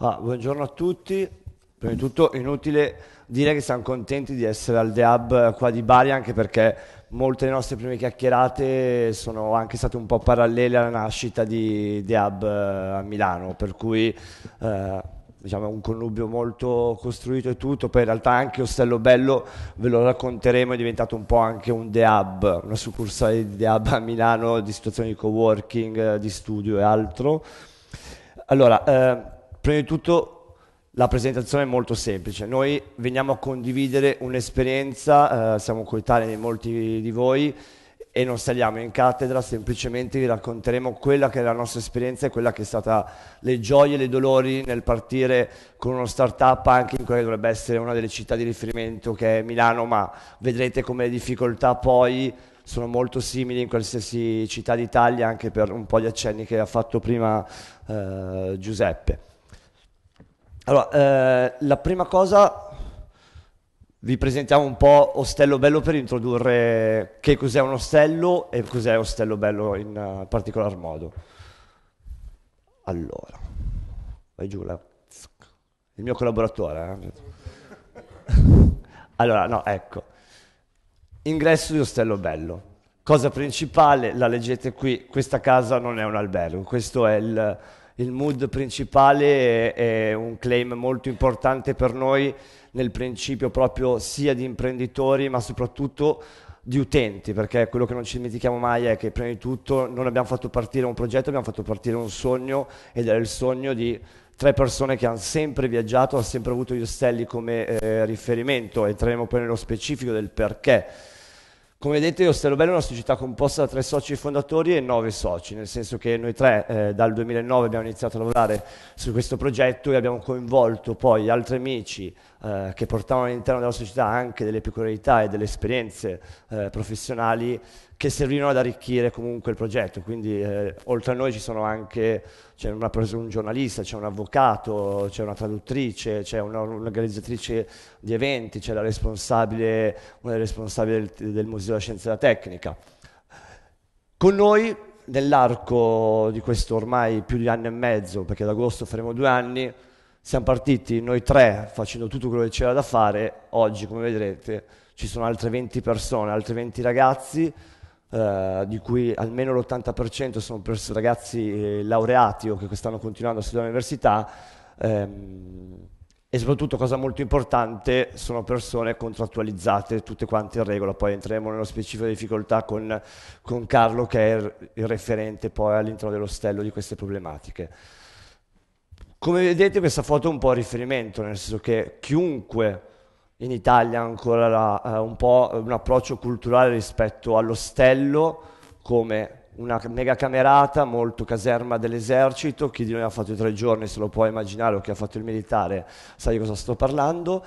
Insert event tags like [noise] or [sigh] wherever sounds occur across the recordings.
Ah, buongiorno a tutti. Prima di tutto è inutile dire che siamo contenti di essere al The Hub eh, qua di Bari anche perché molte delle nostre prime chiacchierate sono anche state un po' parallele alla nascita di The Hub eh, a Milano, per cui eh, diciamo, è un connubio molto costruito e tutto, poi in realtà anche Ostello Bello ve lo racconteremo, è diventato un po' anche un The Hub, una succursale di The Hub a Milano di situazioni di coworking, eh, di studio e altro. Allora, eh, prima di tutto la presentazione è molto semplice, noi veniamo a condividere un'esperienza, eh, siamo coetanei di molti di voi e non saliamo in cattedra, semplicemente vi racconteremo quella che è la nostra esperienza e quella che è stata le gioie e i dolori nel partire con uno start-up anche in quella che dovrebbe essere una delle città di riferimento che è Milano, ma vedrete come le difficoltà poi sono molto simili in qualsiasi città d'Italia anche per un po' gli accenni che ha fatto prima eh, Giuseppe. Allora, eh, la prima cosa vi presentiamo un po' Ostello Bello per introdurre che cos'è un ostello e cos'è Ostello Bello in uh, particolar modo. Allora, vai giù là. Il mio collaboratore. Eh? [laughs] allora, no, ecco. Ingresso di Ostello Bello. Cosa principale, la leggete qui, questa casa non è un albergo, questo è il il mood principale è, è un claim molto importante per noi nel principio proprio sia di imprenditori ma soprattutto di utenti, perché quello che non ci dimentichiamo mai è che prima di tutto non abbiamo fatto partire un progetto, abbiamo fatto partire un sogno ed è il sogno di tre persone che hanno sempre viaggiato, hanno sempre avuto gli ostelli come eh, riferimento, entreremo poi nello specifico del perché come vedete Ostellobello è una società composta da tre soci fondatori e nove soci, nel senso che noi tre eh, dal 2009 abbiamo iniziato a lavorare su questo progetto e abbiamo coinvolto poi altri amici eh, che portavano all'interno della società anche delle peculiarità e delle esperienze eh, professionali che servivano ad arricchire comunque il progetto. Quindi eh, oltre a noi ci sono anche, c'è una, un giornalista, c'è un avvocato, c'è una traduttrice, c'è un'organizzatrice di eventi, c'è la responsabile, una responsabile del, del Museo della Scienza e della Tecnica. Con noi nell'arco di questo ormai più di anno e mezzo, perché ad agosto faremo due anni, siamo partiti noi tre facendo tutto quello che c'era da fare, oggi come vedrete ci sono altre 20 persone, altri 20 ragazzi eh, di cui almeno l'80% sono ragazzi eh, laureati o che stanno continuando a studiare all'università, ehm, e soprattutto, cosa molto importante, sono persone contrattualizzate, tutte quante in regola. Poi entreremo nello specifico di difficoltà con, con Carlo, che è il referente poi all'interno dell'ostello di queste problematiche. Come vedete questa foto è un po' a riferimento, nel senso che chiunque in Italia ancora la, eh, un po' un approccio culturale rispetto all'ostello come una mega camerata, molto caserma dell'esercito, chi di noi ha fatto i tre giorni se lo può immaginare o chi ha fatto il militare sa di cosa sto parlando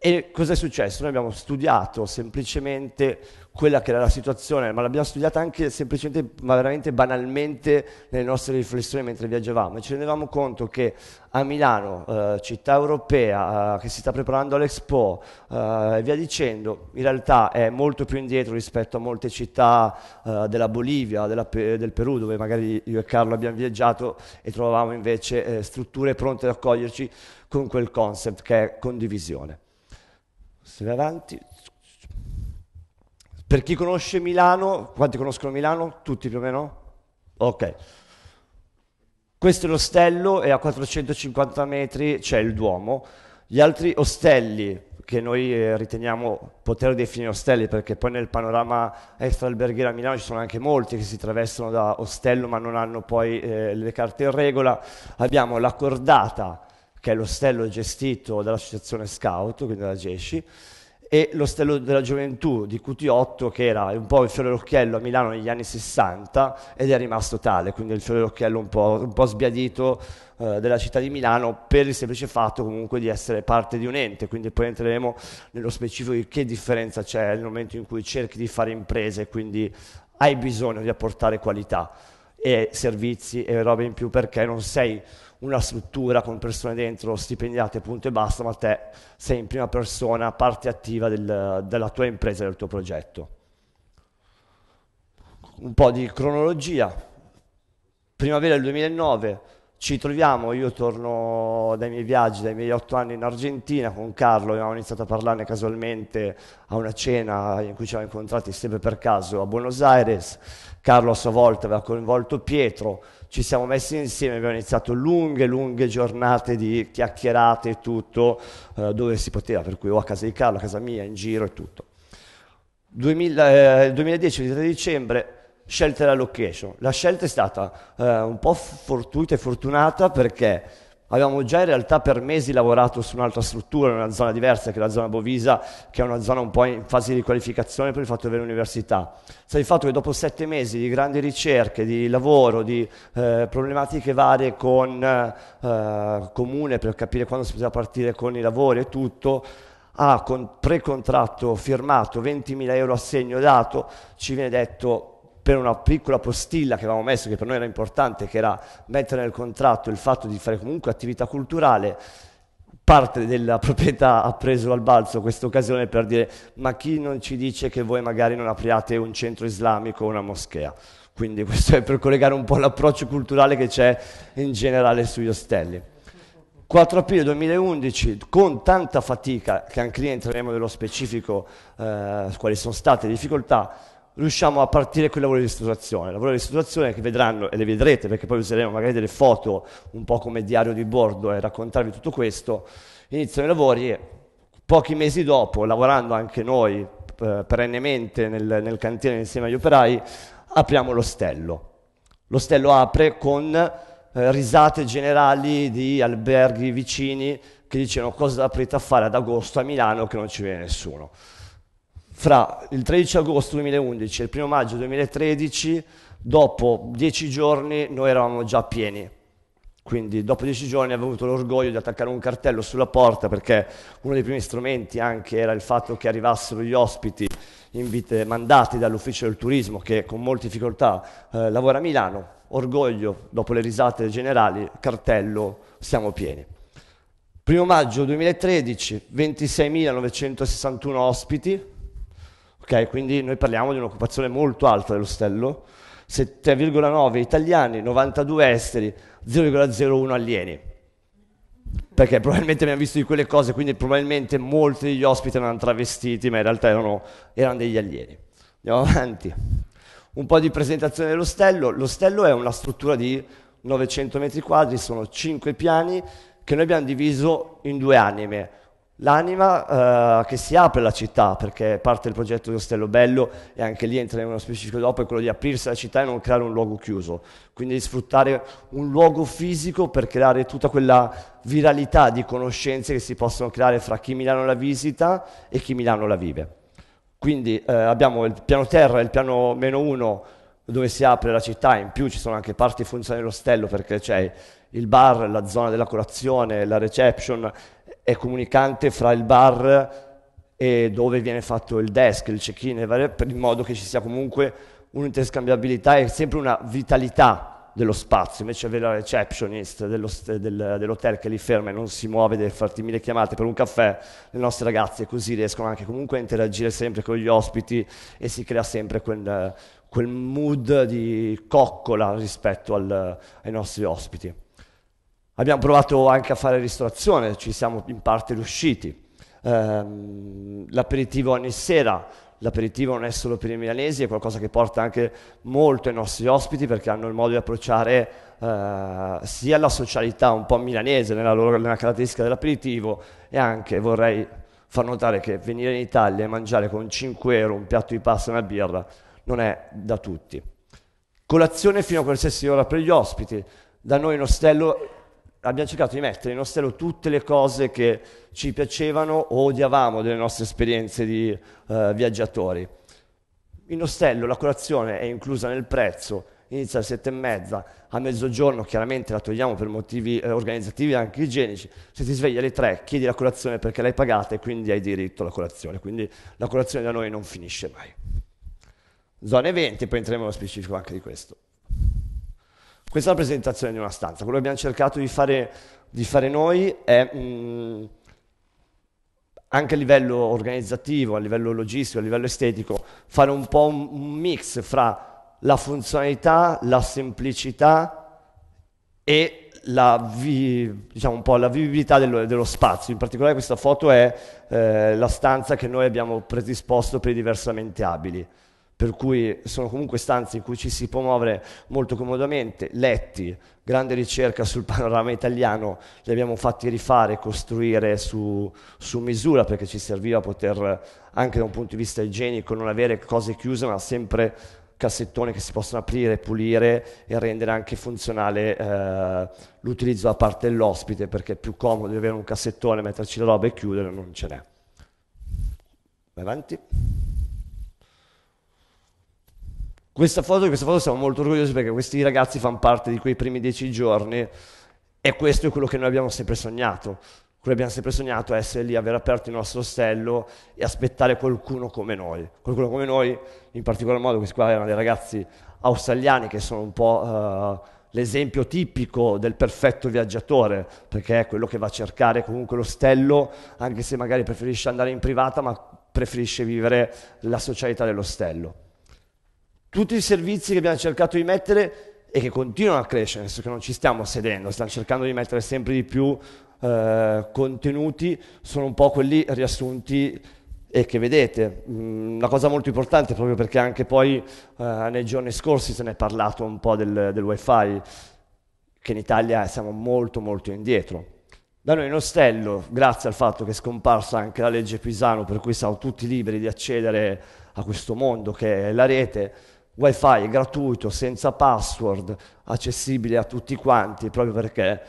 e cosa è successo? Noi abbiamo studiato semplicemente quella che era la situazione, ma l'abbiamo studiata anche semplicemente, ma veramente banalmente nelle nostre riflessioni mentre viaggiavamo e ci rendevamo conto che a Milano, eh, città europea, eh, che si sta preparando all'Expo eh, e via dicendo, in realtà è molto più indietro rispetto a molte città eh, della Bolivia, della, del Perù, dove magari io e Carlo abbiamo viaggiato e trovavamo invece eh, strutture pronte ad accoglierci con quel concept che è condivisione. Se vai avanti. Per chi conosce Milano, quanti conoscono Milano? Tutti più o meno? Ok. Questo è l'ostello e a 450 metri c'è il Duomo. Gli altri ostelli che noi eh, riteniamo poter definire ostelli, perché poi nel panorama extraalberghiero a Milano ci sono anche molti che si travestono da ostello ma non hanno poi eh, le carte in regola. Abbiamo la cordata che è l'ostello gestito dall'associazione Scout, quindi dalla GESCI, e l'ostello della gioventù di QT8 che era un po' il fiore d'occhiello a Milano negli anni 60 ed è rimasto tale, quindi il fiore d'occhiello un po', un po sbiadito eh, della città di Milano per il semplice fatto comunque di essere parte di un ente, quindi poi entreremo nello specifico di che differenza c'è nel momento in cui cerchi di fare imprese e quindi hai bisogno di apportare qualità e servizi e robe in più perché non sei una struttura con persone dentro stipendiate punto e basta, ma te sei in prima persona, parte attiva del, della tua impresa, del tuo progetto. Un po' di cronologia. Primavera del 2009 ci troviamo, io torno dai miei viaggi, dai miei otto anni in Argentina con Carlo, abbiamo iniziato a parlarne casualmente a una cena in cui ci siamo incontrati sempre per caso a Buenos Aires, Carlo a sua volta aveva coinvolto Pietro, ci siamo messi insieme, abbiamo iniziato lunghe, lunghe giornate di chiacchierate e tutto, eh, dove si poteva, per cui o a casa di Carlo, a casa mia, in giro e tutto. 2000, eh, 2010, 23 dicembre, scelta la location. La scelta è stata eh, un po' fortuita e fortunata perché Avevamo già in realtà per mesi lavorato su un'altra struttura, in una zona diversa, che è la zona Bovisa, che è una zona un po' in fase di qualificazione per il fatto di avere un'università. Sta il fatto che dopo sette mesi di grandi ricerche, di lavoro, di eh, problematiche varie con eh, comune per capire quando si poteva partire con i lavori e tutto, ha ah, con precontratto firmato 20.000 euro assegno dato, ci viene detto per una piccola postilla che avevamo messo, che per noi era importante, che era mettere nel contratto il fatto di fare comunque attività culturale, parte della [laughs] proprietà ha preso al balzo questa occasione per dire ma chi non ci dice che voi magari non apriate un centro islamico o una moschea? Quindi [laughs] questo è per collegare un po' l'approccio culturale che c'è in generale sugli ostelli. 4 aprile 2011, con tanta fatica, che anche lì entreremo nello specifico eh, quali sono state le difficoltà, riusciamo a partire con i lavori di ristrutturazione. Lavori di ristrutturazione che vedranno e le vedrete perché poi useremo magari delle foto un po' come diario di bordo e raccontarvi tutto questo. Iniziano i lavori e pochi mesi dopo, lavorando anche noi eh, perennemente nel, nel cantiere insieme agli operai, apriamo l'ostello. L'ostello apre con eh, risate generali di alberghi vicini che dicono cosa aprite a fare ad agosto a Milano che non ci viene nessuno fra il 13 agosto 2011 e il 1 maggio 2013, dopo dieci giorni noi eravamo già pieni. Quindi dopo dieci giorni avevo avuto l'orgoglio di attaccare un cartello sulla porta perché uno dei primi strumenti anche era il fatto che arrivassero gli ospiti invite, mandati dall'ufficio del turismo che con molte difficoltà eh, lavora a Milano. Orgoglio, dopo le risate generali, cartello, siamo pieni. 1 maggio 2013, 26.961 ospiti, ok? Quindi noi parliamo di un'occupazione molto alta dell'ostello, 7,9 italiani, 92 esteri, 0,01 alieni. Perché probabilmente abbiamo visto di quelle cose, quindi probabilmente molti degli ospiti erano travestiti, ma in realtà erano, erano degli alieni. Andiamo avanti. Un po' di presentazione dell'ostello. L'ostello è una struttura di 900 metri quadri, sono 5 piani che noi abbiamo diviso in due anime L'anima eh, che si apre alla città, perché parte del progetto di Ostello Bello e anche lì entra in uno specifico dopo, è quello di aprirsi alla città e non creare un luogo chiuso, quindi di sfruttare un luogo fisico per creare tutta quella viralità di conoscenze che si possono creare fra chi Milano la visita e chi Milano la vive. Quindi eh, abbiamo il piano terra e il piano meno uno dove si apre la città, in più ci sono anche parti funzionali dell'ostello perché c'è il bar, la zona della colazione, la reception è comunicante fra il bar e dove viene fatto il desk, il check-in, in modo che ci sia comunque un'interscambiabilità e sempre una vitalità dello spazio, invece avere la receptionist dello, del, dell'hotel che lì ferma e non si muove deve farti mille chiamate per un caffè, le nostre ragazze così riescono anche comunque a interagire sempre con gli ospiti e si crea sempre quel, quel mood di coccola rispetto al, ai nostri ospiti. Abbiamo provato anche a fare ristorazione, ci siamo in parte riusciti. Ehm, l'aperitivo ogni sera, l'aperitivo non è solo per i milanesi, è qualcosa che porta anche molto ai nostri ospiti perché hanno il modo di approcciare eh, sia la socialità un po' milanese nella, loro, nella caratteristica dell'aperitivo e anche vorrei far notare che venire in Italia e mangiare con 5 euro un piatto di pasta e una birra non è da tutti. Colazione fino a qualsiasi ora per gli ospiti, da noi in ostello abbiamo cercato di mettere in ostello tutte le cose che ci piacevano o odiavamo delle nostre esperienze di eh, viaggiatori. In ostello la colazione è inclusa nel prezzo, inizia alle sette e mezza, a mezzogiorno chiaramente la togliamo per motivi eh, organizzativi e anche igienici, se ti svegli alle tre chiedi la colazione perché l'hai pagata e quindi hai diritto alla colazione, quindi la colazione da noi non finisce mai. Zone 20, poi entriamo nello specifico anche di questo. Questa è la presentazione di una stanza. Quello che abbiamo cercato di fare, di fare noi è mh, mm, anche a livello organizzativo, a livello logistico, a livello estetico, fare un po' un, un mix fra la funzionalità, la semplicità e la, vi, diciamo un po la vivibilità dello, dello, spazio. In particolare questa foto è eh, la stanza che noi abbiamo predisposto per i diversamente abili per cui sono comunque stanze in cui ci si può muovere molto comodamente, letti, grande ricerca sul panorama italiano, li abbiamo fatti rifare, costruire su, su misura perché ci serviva poter anche da un punto di vista igienico non avere cose chiuse ma sempre cassettoni che si possono aprire, pulire e rendere anche funzionale eh, l'utilizzo da parte dell'ospite perché è più comodo di avere un cassettone, metterci le robe e chiudere, non ce n'è. Vai avanti. Questa foto, questa foto siamo molto orgogliosi perché questi ragazzi fanno parte di quei primi dieci giorni e questo è quello che noi abbiamo sempre sognato. Quello che abbiamo sempre sognato è essere lì, aver aperto il nostro ostello e aspettare qualcuno come noi. Qualcuno come noi, in particolar modo, questi qua erano dei ragazzi australiani che sono un po' uh, l'esempio tipico del perfetto viaggiatore, perché è quello che va a cercare comunque l'ostello, anche se magari preferisce andare in privata, ma preferisce vivere la socialità dell'ostello tutti i servizi che abbiamo cercato di mettere e che continuano a crescere, nel senso che non ci stiamo sedendo, stiamo cercando di mettere sempre di più eh, contenuti, sono un po' quelli riassunti e che vedete. Mm, una cosa molto importante, proprio perché anche poi eh, nei giorni scorsi se ne è parlato un po' del, del wifi, che in Italia siamo molto molto indietro. Da noi in ostello, grazie al fatto che è scomparsa anche la legge Pisano, per cui siamo tutti liberi di accedere a questo mondo che è la rete, wifi gratuito, senza password, accessibile a tutti quanti, proprio perché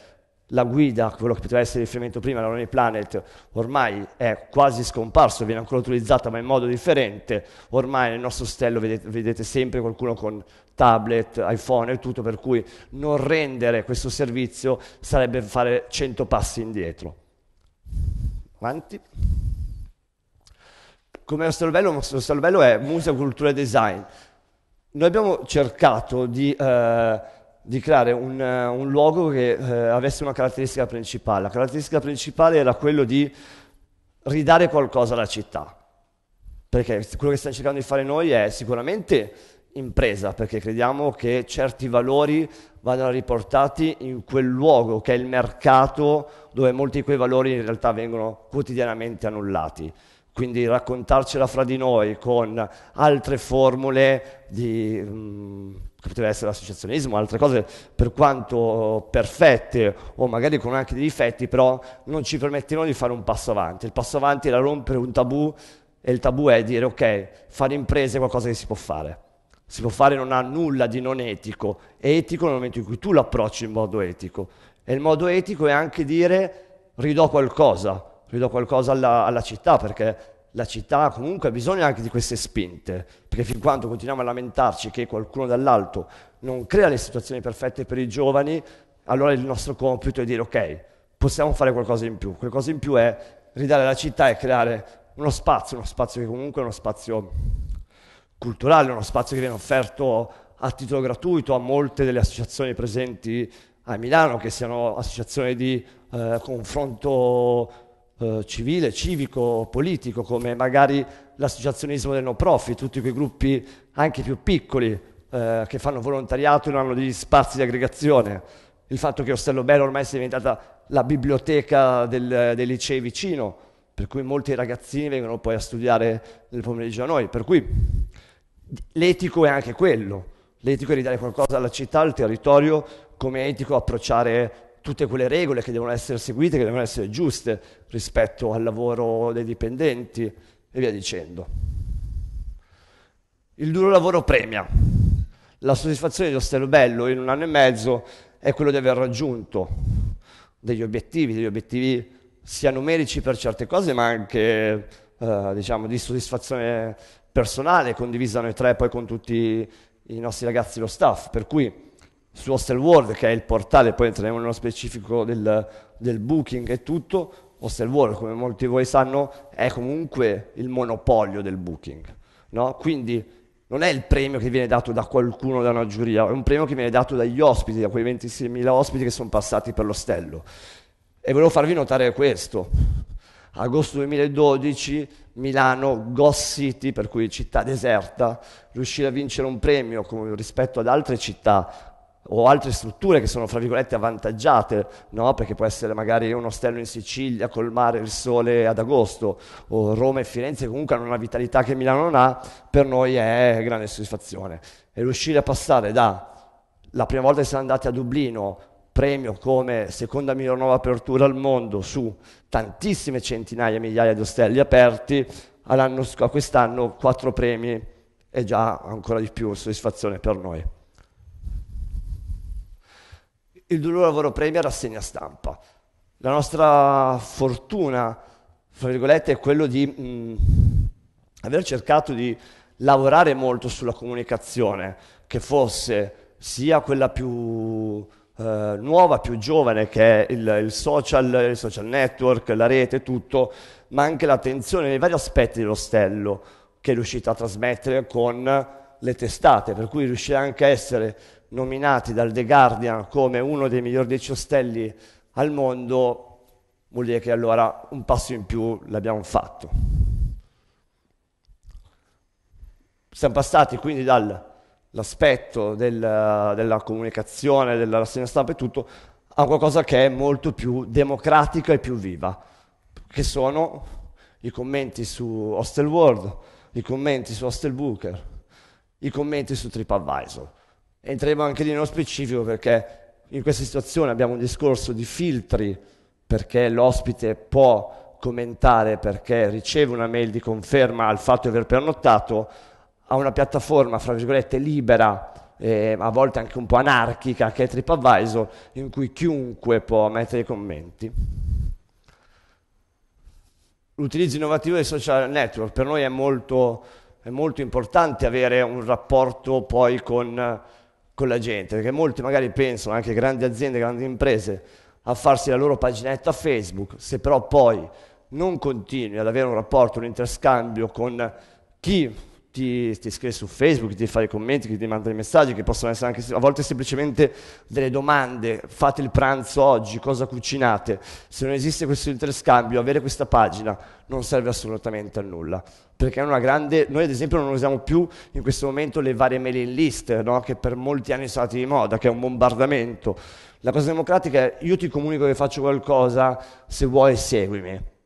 la guida, quello che poteva essere il riferimento prima, la Lonely Planet, ormai è quasi scomparso, viene ancora utilizzata ma in modo differente, ormai nel nostro stello vedete, vedete sempre qualcuno con tablet, iPhone e tutto, per cui non rendere questo servizio sarebbe fare 100 passi indietro. Avanti. Come nostro livello, il nostro livello è Musa, Cultura e Design. Noi abbiamo cercato di, eh, di creare un, un, luogo che eh, avesse una caratteristica principale. La caratteristica principale era quello di ridare qualcosa alla città, perché quello che stiamo cercando di fare noi è sicuramente impresa, perché crediamo che certi valori vadano riportati in quel luogo che è il mercato dove molti di quei valori in realtà vengono quotidianamente annullati quindi raccontarcela fra di noi con altre formule di... Mh, mm, che poteva essere l'associazionismo, altre cose per quanto perfette o magari con anche dei difetti, però non ci permettevano di fare un passo avanti. Il passo avanti era rompere un tabù e il tabù è dire ok, fare imprese è qualcosa che si può fare. Si può fare non ha nulla di non etico, è etico nel momento in cui tu l'approcci in modo etico. E il modo etico è anche dire ridò qualcosa, ridò qualcosa alla, alla città perché la città comunque ha bisogno anche di queste spinte, perché fin quando continuiamo a lamentarci che qualcuno dall'alto non crea le situazioni perfette per i giovani, allora il nostro compito è dire ok, possiamo fare qualcosa in più, qualcosa in più è ridare alla città e creare uno spazio, uno spazio che comunque è uno spazio culturale, uno spazio che viene offerto a titolo gratuito a molte delle associazioni presenti a Milano, che siano associazioni di eh, confronto eh, civile, civico, politico, come magari l'associazionismo del no profit, tutti quei gruppi anche più piccoli eh, che fanno volontariato e non hanno degli spazi di aggregazione. Il fatto che Ostello Bello ormai sia diventata la biblioteca del, dei licei vicino, per cui molti ragazzini vengono poi a studiare nel pomeriggio a noi. Per cui l'etico è anche quello, l'etico è ridare qualcosa alla città, al territorio, come etico approcciare tutte quelle regole che devono essere seguite, che devono essere giuste rispetto al lavoro dei dipendenti e via dicendo. Il duro lavoro premia. La soddisfazione di Ostello Bello in un anno e mezzo è quello di aver raggiunto degli obiettivi, degli obiettivi sia numerici per certe cose, ma anche eh, diciamo, di soddisfazione personale condivisa noi tre poi con tutti i nostri ragazzi, lo staff. Per cui su World, che è il portale, poi entreremo nello specifico del, del booking e tutto, World, come molti di voi sanno, è comunque il monopolio del booking. No? Quindi non è il premio che viene dato da qualcuno, da una giuria, è un premio che viene dato dagli ospiti, da quei 26.000 ospiti che sono passati per l'ostello. E volevo farvi notare questo. Agosto 2012, Milano, Ghost City, per cui città deserta, riuscire a vincere un premio rispetto ad altre città o altre strutture che sono fra virgolette avvantaggiate, no? perché può essere magari un ostello in Sicilia col mare e il sole ad agosto, o Roma e Firenze comunque hanno una vitalità che Milano non ha, per noi è grande soddisfazione. E riuscire a passare da la prima volta che siamo andati a Dublino, premio come seconda miglior nuova apertura al mondo su tantissime centinaia e migliaia di ostelli aperti, a quest'anno quattro premi è già ancora di più soddisfazione per noi il loro lavoro premia rassegna stampa. La nostra fortuna, fra virgolette, è quello di mh, mm, aver cercato di lavorare molto sulla comunicazione, che fosse sia quella più eh, nuova, più giovane, che è il, il, social, il social network, la rete, tutto, ma anche l'attenzione nei vari aspetti dell'ostello che è riuscita a trasmettere con le testate, per cui riuscire anche a essere nominati dal The Guardian come uno dei migliori 10 ostelli al mondo, vuol dire che allora un passo in più l'abbiamo fatto. Siamo passati quindi dall'aspetto del, della comunicazione, della rassegna stampa e tutto, a qualcosa che è molto più democratica e più viva, che sono i commenti su Hostel World, i commenti su Hostel Booker, i commenti su TripAdvisor. Entreremo anche lì nello specifico perché in questa situazione abbiamo un discorso di filtri perché l'ospite può commentare perché riceve una mail di conferma al fatto di aver pernottato a una piattaforma, fra virgolette, libera, eh, a volte anche un po' anarchica, che è TripAdvisor, in cui chiunque può mettere i commenti. L'utilizzo innovativo dei social network per noi è molto, è molto importante avere un rapporto poi con con la gente, perché molti magari pensano, anche grandi aziende, grandi imprese, a farsi la loro paginetta Facebook, se però poi non continui ad avere un rapporto, un interscambio con chi ti, ti iscrivi su Facebook, ti fai i commenti, ti manda dei messaggi, che possono essere anche a volte semplicemente delle domande, fate il pranzo oggi, cosa cucinate, se non esiste questo interscambio, avere questa pagina non serve assolutamente a nulla, perché è una grande, noi ad esempio non usiamo più in questo momento le varie mailing list, no? che per molti anni sono state di moda, che è un bombardamento, la cosa democratica è io ti comunico che faccio qualcosa, se vuoi seguimi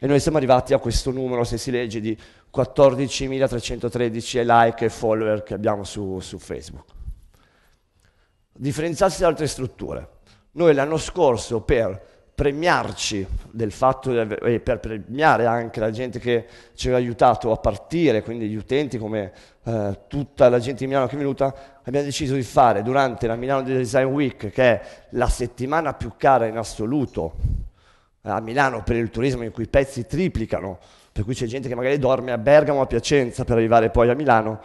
e noi siamo arrivati a questo numero, se si legge, di 14.313 like e follower che abbiamo su, su Facebook. Differenziarsi da altre strutture. Noi l'anno scorso, per premiarci del fatto e per premiare anche la gente che ci aveva aiutato a partire, quindi gli utenti come eh, tutta la gente di Milano che è venuta, abbiamo deciso di fare durante la Milano Design Week, che è la settimana più cara in assoluto a Milano per il turismo in cui i pezzi triplicano, per cui c'è gente che magari dorme a Bergamo o a Piacenza per arrivare poi a Milano,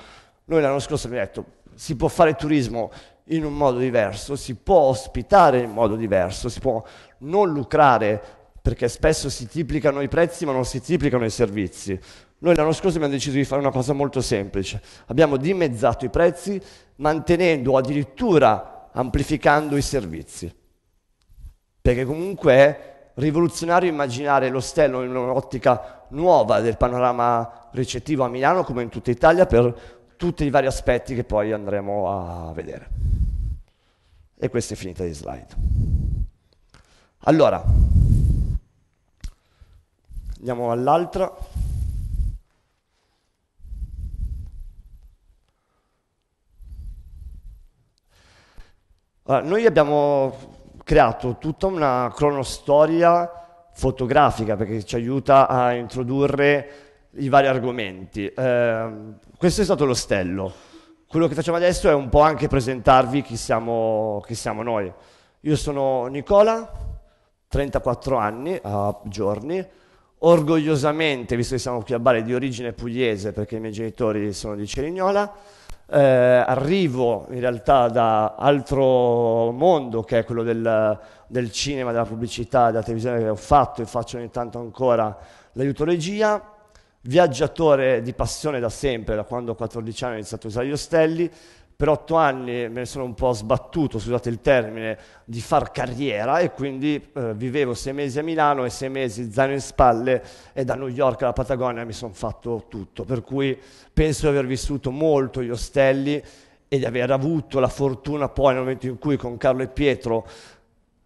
noi l'anno scorso abbiamo detto si può fare turismo in un modo diverso, si può ospitare in modo diverso, si può non lucrare perché spesso si triplicano i prezzi ma non si triplicano i servizi. Noi l'anno scorso abbiamo deciso di fare una cosa molto semplice, abbiamo dimezzato i prezzi mantenendo o addirittura amplificando i servizi, perché comunque È rivoluzionario immaginare l'ostello in un'ottica nuova del panorama ricettivo a Milano come in tutta Italia per tutti i vari aspetti che poi andremo a vedere. E questa è finita di slide. Allora, andiamo all'altra. Allora, noi abbiamo creato tutta una cronostoria fotografica perché ci aiuta a introdurre i vari argomenti. Eh, questo è stato l'ostello. Quello che facciamo adesso è un po' anche presentarvi chi siamo, chi siamo noi. Io sono Nicola, 34 anni a giorni, orgogliosamente, visto che siamo qui a Bari, di origine pugliese perché i miei genitori sono di Cerignola, eh, arrivo in realtà da altro mondo che è quello del, del cinema, della pubblicità, della televisione che ho fatto e faccio ogni tanto ancora l'aiuto regia, viaggiatore di passione da sempre, da quando ho 14 anni ho iniziato a usare gli ostelli, per otto anni me ne sono un po' sbattuto, scusate il termine, di far carriera e quindi eh, vivevo sei mesi a Milano e sei mesi zaino in spalle e da New York alla Patagonia mi sono fatto tutto, per cui penso di aver vissuto molto gli ostelli e di aver avuto la fortuna poi nel momento in cui con Carlo e Pietro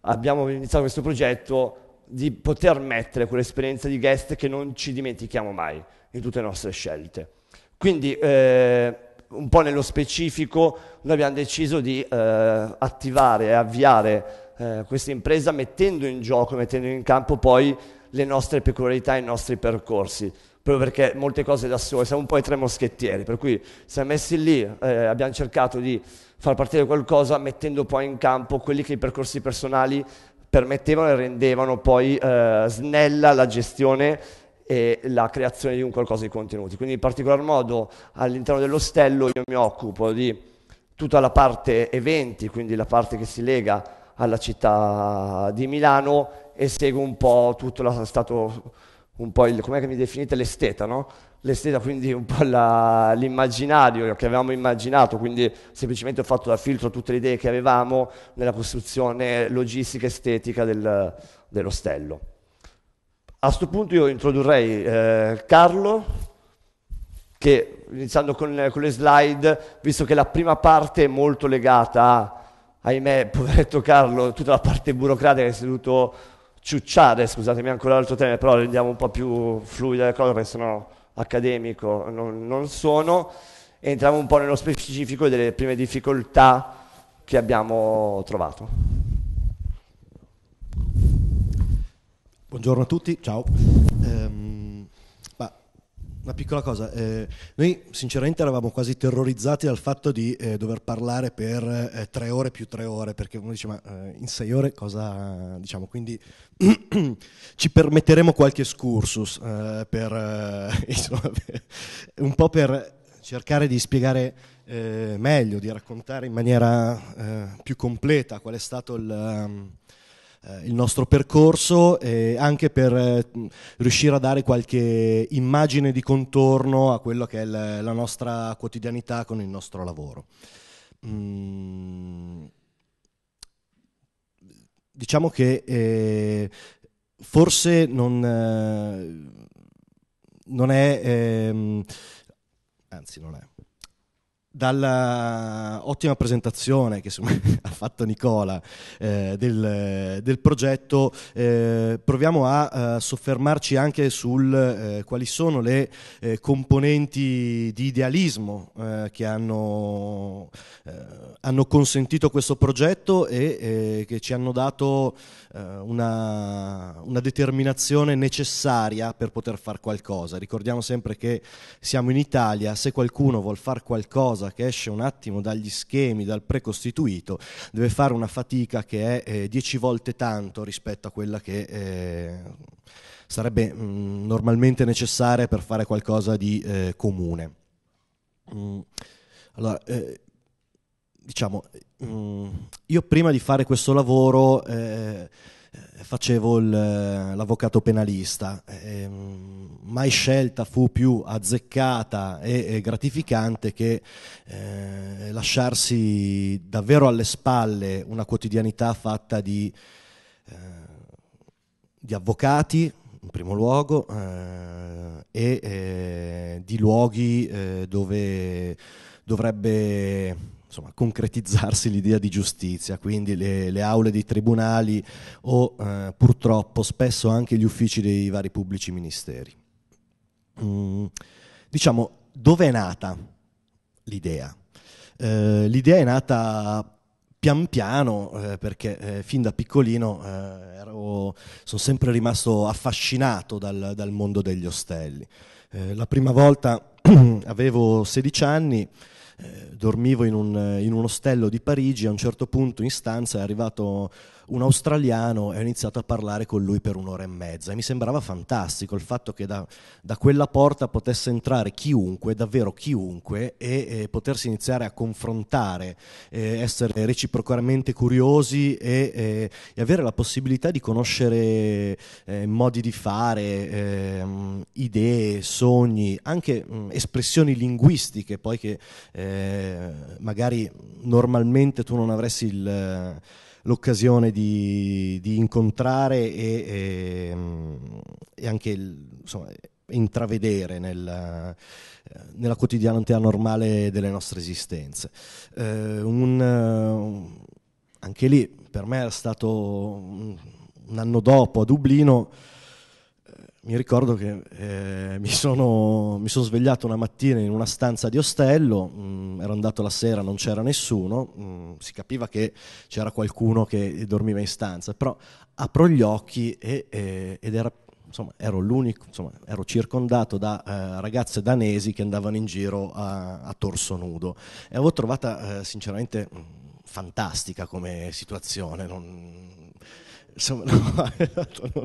abbiamo iniziato questo progetto di poter mettere quell'esperienza di guest che non ci dimentichiamo mai in tutte le nostre scelte. Quindi eh, un po' nello specifico, noi abbiamo deciso di eh, attivare e avviare eh, questa impresa mettendo in gioco, mettendo in campo poi le nostre peculiarità e i nostri percorsi, proprio perché molte cose da sole, siamo un po' i tre moschettieri, per cui siamo messi lì, eh, abbiamo cercato di far partire qualcosa mettendo poi in campo quelli che i percorsi personali permettevano e rendevano poi eh, snella la gestione e la creazione di un qualcosa di contenuti. Quindi in particolar modo all'interno dell'ostello io mi occupo di tutta la parte eventi, quindi la parte che si lega alla città di Milano e seguo un po' tutto la, stato un po' il, com'è che mi definite l'esteta, no? L'esteta quindi un po' la, l'immaginario che avevamo immaginato, quindi semplicemente ho fatto da filtro tutte le idee che avevamo nella costruzione logistica estetica del, dell'ostello. A questo punto io introdurrei eh, Carlo, che iniziando con, con, le slide, visto che la prima parte è molto legata a, ahimè, [laughs] poveretto Carlo, tutta la parte burocratica che si è dovuto ciucciare, scusatemi ancora l'altro tema, però rendiamo un po' più fluida le cose perché sono accademico non, non sono, entriamo un po' nello specifico delle prime difficoltà che abbiamo trovato. Buongiorno a tutti, ciao. Ehm, bah, una piccola cosa, eh, noi sinceramente eravamo quasi terrorizzati dal fatto di eh, dover parlare per eh, tre ore più tre ore, perché uno dice ma eh, in sei ore cosa diciamo, quindi [clears throat] ci permetteremo qualche excursus eh, per, eh, [laughs] insomma, [laughs] un po' per cercare di spiegare meglio, di raccontare in maniera più completa qual è stato il... Um, eh, il nostro percorso e anche per eh, riuscire a dare qualche immagine di contorno a quello che è la nostra quotidianità con il nostro lavoro. Mm. Diciamo che eh, forse non, eh, non è, eh, anzi non è dalla eh, ottima presentazione che [laughs] ha fatto Nicola eh, del, del, progetto, eh, proviamo a, a, eh, soffermarci anche sul eh, quali sono le eh, componenti di idealismo che hanno, hanno, consentito questo progetto e che ci hanno dato eh, una, una, determinazione necessaria per poter fare qualcosa. Ricordiamo sempre che siamo in Italia, se qualcuno vuole fare qualcosa che esce un attimo dagli schemi, dal precostituito, deve fare una fatica che è eh, dieci volte tanto rispetto a quella che eh, sarebbe mh, mm, normalmente necessaria per fare qualcosa di eh, comune. Mm. Allora, eh, diciamo, Mm, io prima di fare questo lavoro eh, facevo il, eh, l'avvocato penalista, eh, mai scelta fu più azzeccata e, e gratificante che eh, lasciarsi davvero alle spalle una quotidianità fatta di, eh, di avvocati, in primo luogo eh, e eh, di luoghi eh, dove dovrebbe insomma, concretizzarsi l'idea di giustizia, quindi le, le aule dei tribunali o eh, purtroppo spesso anche gli uffici dei vari pubblici ministeri. Mm, diciamo, dove è nata l'idea? Eh, l'idea è nata pian piano, eh, perché eh, fin da piccolino eh, ero, sono sempre rimasto affascinato dal, dal mondo degli ostelli. Eh, la prima volta [clears throat] avevo 16 anni eh, dormivo in un, eh, in un ostello di Parigi, a un certo punto in stanza è arrivato un australiano e ho iniziato a parlare con lui per un'ora e mezza e mi sembrava fantastico il fatto che da, da quella porta potesse entrare chiunque, davvero chiunque, e eh, potersi iniziare a confrontare, eh, essere reciprocamente curiosi e, eh, e, avere la possibilità di conoscere eh, modi di fare, ehm, idee, sogni, anche mh, mm, espressioni linguistiche, poi che eh, magari normalmente tu non avresti il l'occasione di, di incontrare e, e, e anche insomma, intravedere nel, nella quotidianità normale delle nostre esistenze. Eh, un, anche lì, per me è stato un anno dopo a Dublino, mi ricordo che eh, mi, sono, mi, sono, svegliato una mattina in una stanza di ostello, mh, mm, ero andato la sera, non c'era nessuno, mh, mm, si capiva che c'era qualcuno che dormiva in stanza, però apro gli occhi e, e, ed era insomma, ero l'unico, insomma, ero circondato da eh, ragazze danesi che andavano in giro a, a torso nudo. E avevo trovata eh, sinceramente mh, mm, fantastica come situazione. Non, insomma, [laughs] no,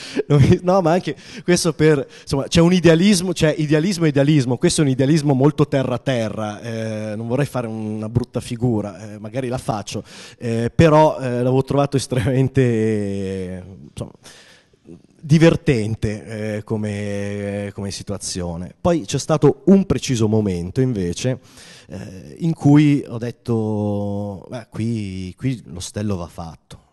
[laughs] no, ma anche questo per, insomma, c'è un idealismo, c'è idealismo e idealismo, questo è un idealismo molto terra-terra, eh, non vorrei fare una brutta figura, eh, magari la faccio, eh, però eh, l'avevo trovato estremamente, insomma, divertente eh, come, come, situazione. Poi c'è stato un preciso momento invece eh, in cui ho detto, beh, qui, qui l'ostello va fatto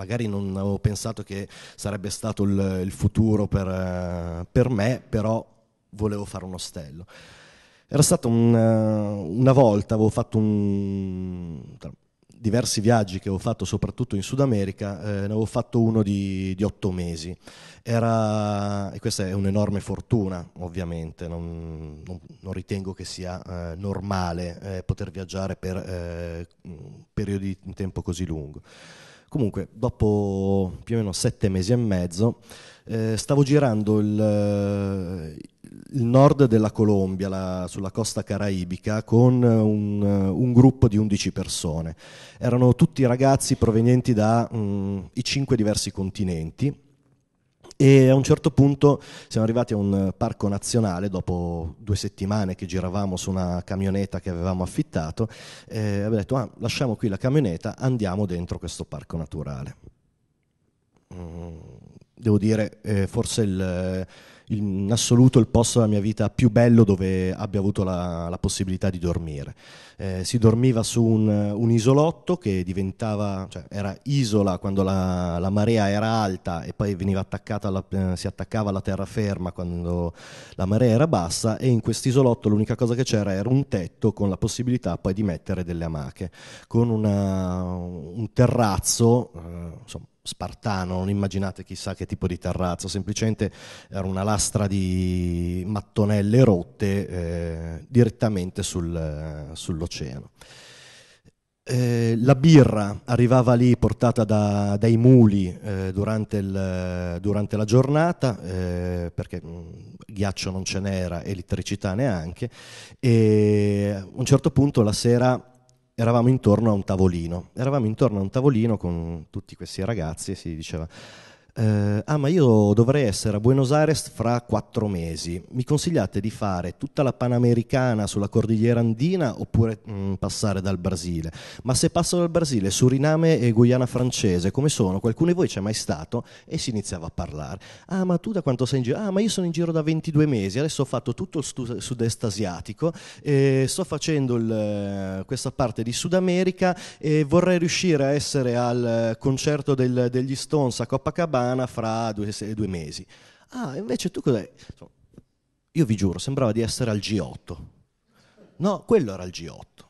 magari non avevo pensato che sarebbe stato il, il futuro per, eh, per, me, però volevo fare un ostello. Era stata una, eh, una volta, avevo fatto un, diversi viaggi che avevo fatto soprattutto in Sud America, eh, ne avevo fatto uno di, di otto mesi. Era, e questa è un'enorme fortuna, ovviamente, non, non, non ritengo che sia eh, normale eh, poter viaggiare per eh, periodi di tempo così lungo. Comunque, dopo più o meno sette mesi e mezzo, eh, stavo girando il, eh, il, nord della Colombia, la, sulla costa caraibica, con un, eh, un, gruppo di 11 persone. Erano tutti ragazzi provenienti da mm, i cinque diversi continenti e a un certo punto siamo arrivati a un parco nazionale, dopo due settimane che giravamo su una camionetta che avevamo affittato, eh, abbiamo detto ah, lasciamo qui la camionetta, andiamo dentro questo parco naturale. Mm, devo dire, eh, forse il in assoluto il posto della mia vita più bello dove abbia avuto la, la possibilità di dormire. Eh, si dormiva su un, un isolotto che diventava, cioè era isola quando la, la, marea era alta e poi alla, eh, si attaccava alla terraferma quando la marea era bassa e in quest'isolotto l'unica cosa che c'era era un tetto con la possibilità poi di mettere delle amache, con una, un terrazzo, eh, insomma spartano, non immaginate chissà che tipo di terrazzo, semplicemente era una lastra di mattonelle rotte eh, direttamente sul, eh, sull'oceano. Eh, la birra arrivava lì portata da, dai muli eh, durante, il, durante, la giornata, eh, perché mh, mm, ghiaccio non ce n'era, elettricità neanche, e a un certo punto la sera eravamo intorno a un tavolino, eravamo intorno a un tavolino con tutti questi ragazzi e si diceva eh, ah ma io dovrei essere a Buenos Aires fra quattro mesi, mi consigliate di fare tutta la Panamericana sulla cordigliera andina oppure mh, mm, passare dal Brasile? Ma se passo dal Brasile, Suriname e Guyana francese, come sono? Qualcuno di voi c'è mai stato? E si iniziava a parlare. Ah ma tu da quanto sei in giro? Ah ma io sono in giro da 22 mesi, adesso ho fatto tutto il stu- sud-est asiatico, e sto facendo il, eh, questa parte di Sud America e vorrei riuscire a essere al eh, concerto del, degli Stones a Copacabana settimana fra due, due mesi. Ah, invece tu cos'è? Io vi giuro, sembrava di essere al G8. No, quello era il G8.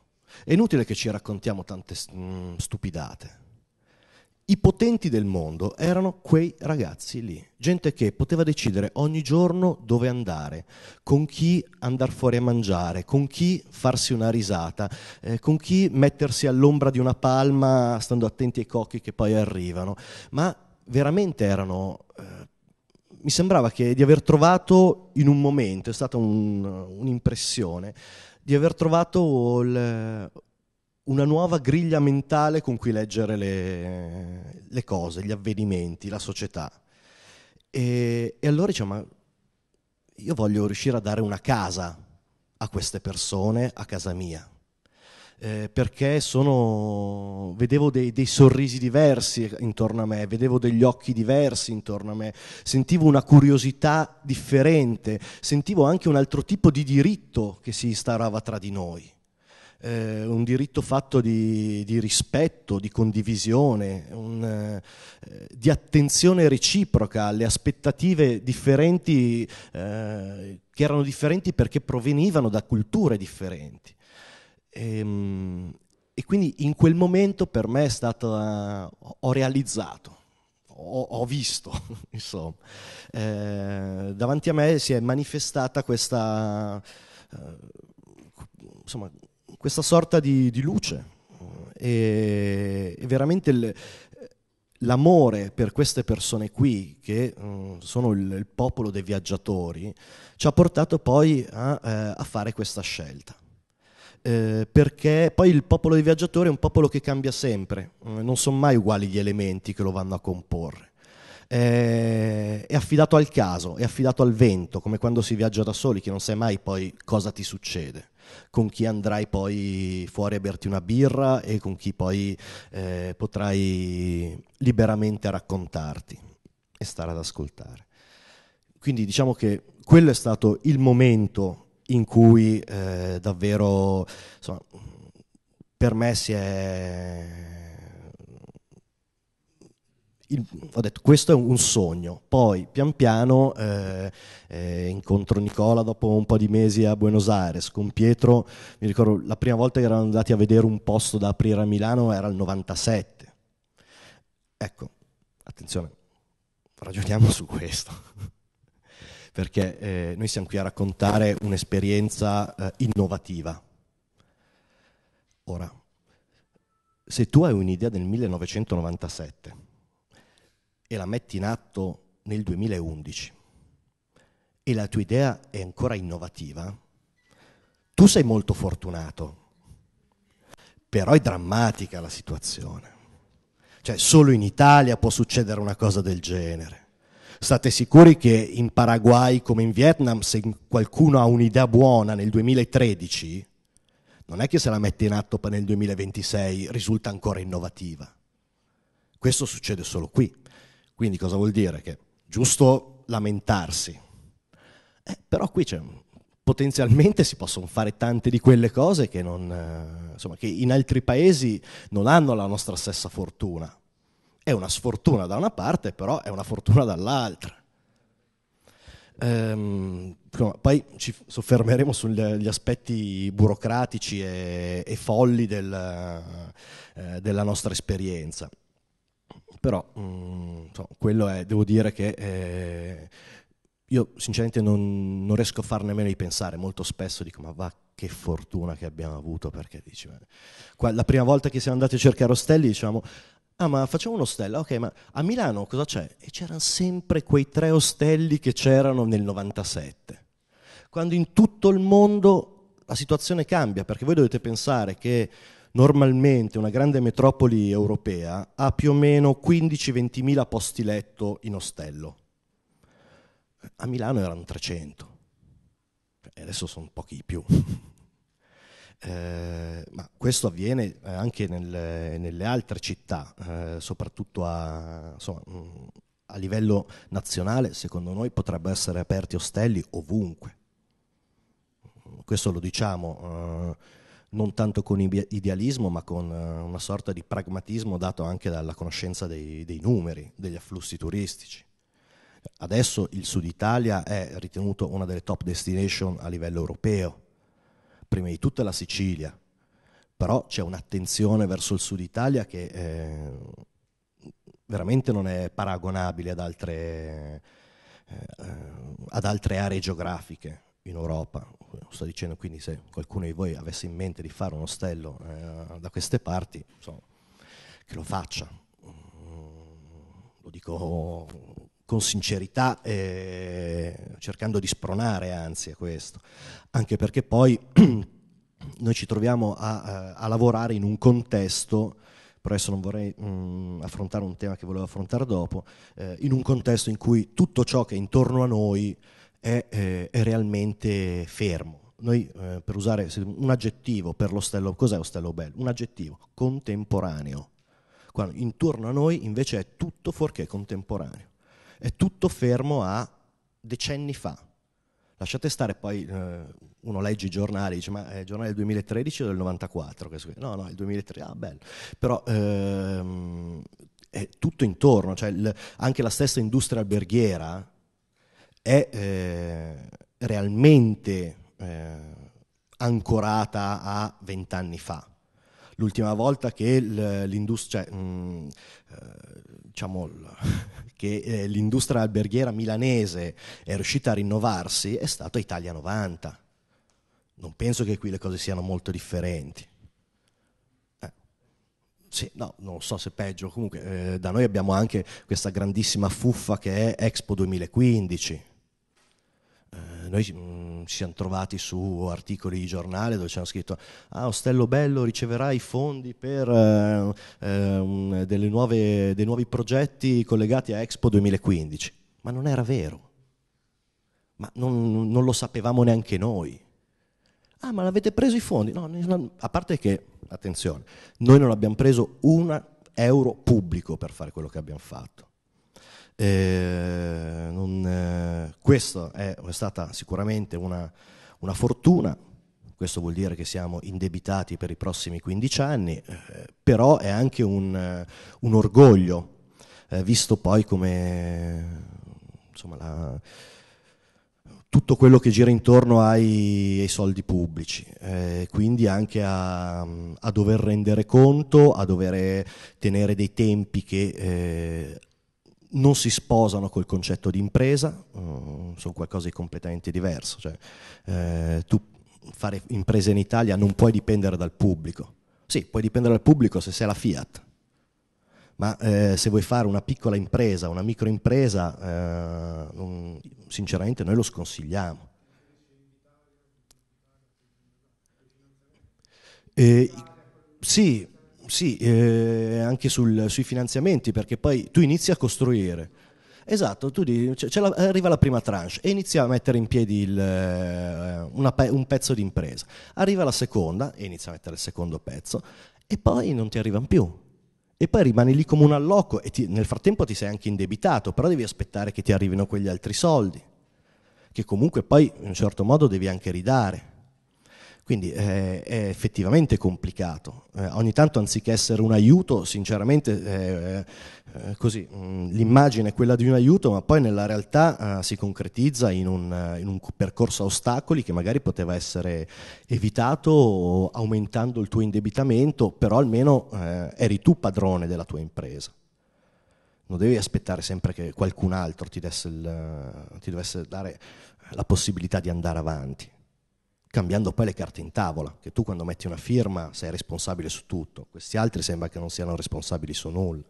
È inutile che ci raccontiamo tante mm, stupidate. I potenti del mondo erano quei ragazzi lì, gente che poteva decidere ogni giorno dove andare, con chi andare fuori a mangiare, con chi farsi una risata, eh, con chi mettersi all'ombra di una palma stando attenti ai cocchi che poi arrivano, ma veramente erano... Eh, mi sembrava che di aver trovato in un momento, è stata un, un'impressione, di aver trovato il, una nuova griglia mentale con cui leggere le, le cose, gli avvenimenti, la società. E, e allora diciamo, io voglio riuscire a dare una casa a queste persone a casa mia eh, perché sono, vedevo dei, dei, sorrisi diversi intorno a me, vedevo degli occhi diversi intorno a me, sentivo una curiosità differente, sentivo anche un altro tipo di diritto che si instaurava tra di noi. Eh, un diritto fatto di, di, rispetto, di condivisione, un, eh, di attenzione reciproca alle aspettative differenti, eh, che erano differenti perché provenivano da culture differenti. E, ehm, e quindi in quel momento per me è stata, ho realizzato, ho, ho visto, [laughs] insomma, eh, davanti a me si è manifestata questa, eh, insomma, questa sorta di, di luce e, e veramente il, l'amore per queste persone qui, che mh, mm, sono il, il, popolo dei viaggiatori, ci ha portato poi a, eh, a fare questa scelta. Eh, perché poi il popolo dei viaggiatori è un popolo che cambia sempre, eh, non sono mai uguali gli elementi che lo vanno a comporre. Eh, è affidato al caso, è affidato al vento, come quando si viaggia da soli, che non sai mai poi cosa ti succede, con chi andrai poi fuori a berti una birra e con chi poi eh, potrai liberamente raccontarti e stare ad ascoltare. Quindi diciamo che quello è stato il momento in cui eh, davvero insomma, per me si è... Il, ho detto questo è un sogno, poi pian piano eh, eh, incontro Nicola dopo un po' di mesi a Buenos Aires, con Pietro mi ricordo la prima volta che erano andati a vedere un posto da aprire a Milano era il 97. Ecco, attenzione, ragioniamo su questo perché eh, noi siamo qui a raccontare un'esperienza eh, innovativa. Ora, se tu hai un'idea del 1997 e la metti in atto nel 2011 e la tua idea è ancora innovativa, tu sei molto fortunato, però è drammatica la situazione. Cioè solo in Italia può succedere una cosa del genere. State sicuri che in Paraguay come in Vietnam se qualcuno ha un'idea buona nel 2013, non è che se la mette in atto nel 2026 risulta ancora innovativa. Questo succede solo qui. Quindi cosa vuol dire? Che giusto lamentarsi. Eh, però qui c'è potenzialmente si possono fare tante di quelle cose che, non, eh, insomma, che, in altri paesi non hanno la nostra stessa fortuna. È una sfortuna da una parte, però è una fortuna dall'altra. Ehm, poi ci soffermeremo sugli aspetti burocratici e, e folli del, eh, della nostra esperienza. Però mh, mm, so, quello è, devo dire che eh, io sinceramente non, non, riesco a far nemmeno di pensare, molto spesso dico ma va che fortuna che abbiamo avuto perché dici, la prima volta che siamo andati a cercare Ostelli diciamo ah ma facciamo un ostello, ok ma a Milano cosa c'è? E c'erano sempre quei tre ostelli che c'erano nel 97, quando in tutto il mondo la situazione cambia, perché voi dovete pensare che normalmente una grande metropoli europea ha più o meno 15-20 mila posti letto in ostello, a Milano erano 300, e adesso sono pochi di più. [laughs] Eh, ma questo avviene eh, anche nel, nelle altre città, eh, soprattutto a, insomma, mm, a, livello nazionale, secondo noi potrebbero essere aperti ostelli ovunque. Questo lo diciamo eh, non tanto con idealismo, ma con eh, una sorta di pragmatismo dato anche dalla conoscenza dei, dei numeri, degli afflussi turistici. Adesso il Sud Italia è ritenuto una delle top destination a livello europeo prima di tutto è la Sicilia, però c'è un'attenzione verso il sud Italia che eh, veramente non è paragonabile ad altre, eh, ad altre aree geografiche in Europa. Sto dicendo quindi se qualcuno di voi avesse in mente di fare un ostello eh, da queste parti, insomma, che lo faccia. Mm, lo dico con sincerità, eh, cercando di spronare anzi a questo, anche perché poi [clears throat] noi ci troviamo a, eh, a lavorare in un contesto però adesso non vorrei mh, mm, affrontare un tema che volevo affrontare dopo, eh, in un contesto in cui tutto ciò che è intorno a noi è, eh, è realmente fermo. Noi, eh, per usare un aggettivo per l'Ostello, cos'è Ostello Bell? Un aggettivo contemporaneo, quando intorno a noi invece è tutto fuorché contemporaneo è tutto fermo a decenni fa. Lasciate stare poi, eh, uno legge i giornali, dice ma è il giornale del 2013 o del 94? No, no, è il 2003, ah bello. Però ehm, è tutto intorno, cioè il, anche la stessa industria alberghiera è eh, realmente eh, ancorata a vent'anni fa. L'ultima volta che l'industria, cioè, mh, mm, eh, diciamo, che eh, l'industria alberghiera milanese è riuscita a rinnovarsi è stata Italia 90. Non penso che qui le cose siano molto differenti. Eh. Sì, no, non so se peggio, comunque eh, da noi abbiamo anche questa grandissima fuffa che è Expo 2015. Eh, noi mm, ci siamo trovati su articoli di giornale dove ci scritto ah Ostello Bello riceverà i fondi per eh, eh, nuove, dei nuovi progetti collegati a Expo 2015. Ma non era vero, ma non, non lo sapevamo neanche noi. Ah, ma l'avete preso i fondi? No, a parte che, attenzione, noi non abbiamo preso un euro pubblico per fare quello che abbiamo fatto eh, non, eh, questa è, è, stata sicuramente una, una, fortuna, questo vuol dire che siamo indebitati per i prossimi 15 anni, eh, però è anche un, eh, un orgoglio, visto poi come insomma, la, tutto quello che gira intorno ai, ai soldi pubblici, eh, quindi anche a, a, dover rendere conto, a dover tenere dei tempi che eh, non si sposano col concetto di impresa, uh, sono qualcosa di completamente diverso. Cioè, eh, tu fare impresa in Italia non puoi dipendere dal pubblico. Sì, puoi dipendere dal pubblico se sei la Fiat, ma eh, se vuoi fare una piccola impresa, una microimpresa, eh, non, sinceramente noi lo sconsigliamo. Eh, sì, sì, eh, anche sul, sui finanziamenti, perché poi tu inizi a costruire. Esatto, tu dici, c- la, arriva la prima tranche e inizia a mettere in piedi il, eh, una, un pezzo di impresa. Arriva la seconda e inizia a mettere il secondo pezzo e poi non ti arrivano più. E poi rimani lì come un allocco e ti, nel frattempo ti sei anche indebitato, però devi aspettare che ti arrivino quegli altri soldi, che comunque poi in un certo modo devi anche ridare. Quindi eh, è effettivamente complicato. Eh, ogni tanto anziché essere un aiuto, sinceramente eh, eh così, mh, mm, l'immagine è quella di un aiuto, ma poi nella realtà eh, si concretizza in un, in un, percorso a ostacoli che magari poteva essere evitato aumentando il tuo indebitamento, però almeno eh, eri tu padrone della tua impresa non devi aspettare sempre che qualcun altro ti, il, ti, dovesse dare la possibilità di andare avanti cambiando poi le carte in tavola, che tu quando metti una firma sei responsabile su tutto, questi altri sembra che non siano responsabili su nulla.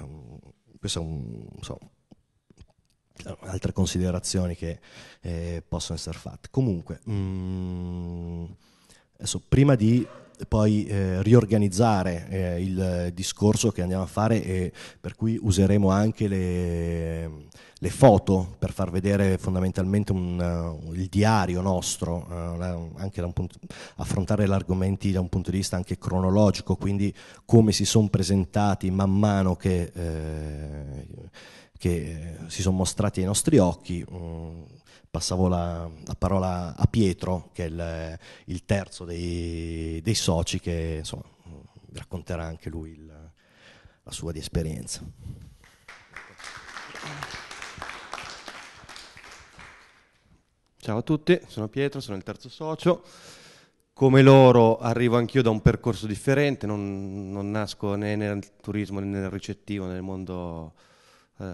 Um, ehm, queste sono altre considerazioni che eh, possono essere fatte. Comunque, mm, adesso prima di poi eh, riorganizzare eh, il discorso che andiamo a fare e per cui useremo anche le, le foto per far vedere fondamentalmente un, uh, il diario nostro, uh, anche da un punto, affrontare gli argomenti da un punto di vista anche cronologico, quindi come si sono presentati man mano che... Eh, che si sono mostrati ai nostri occhi, um, passavo la, la, parola a Pietro, che è il, il terzo dei, dei, soci, che insomma, racconterà anche lui il, la sua di esperienza. Ciao a tutti, sono Pietro, sono il terzo socio. Come loro arrivo anch'io da un percorso differente, non, non nasco né nel turismo né nel ricettivo, né nel mondo eh,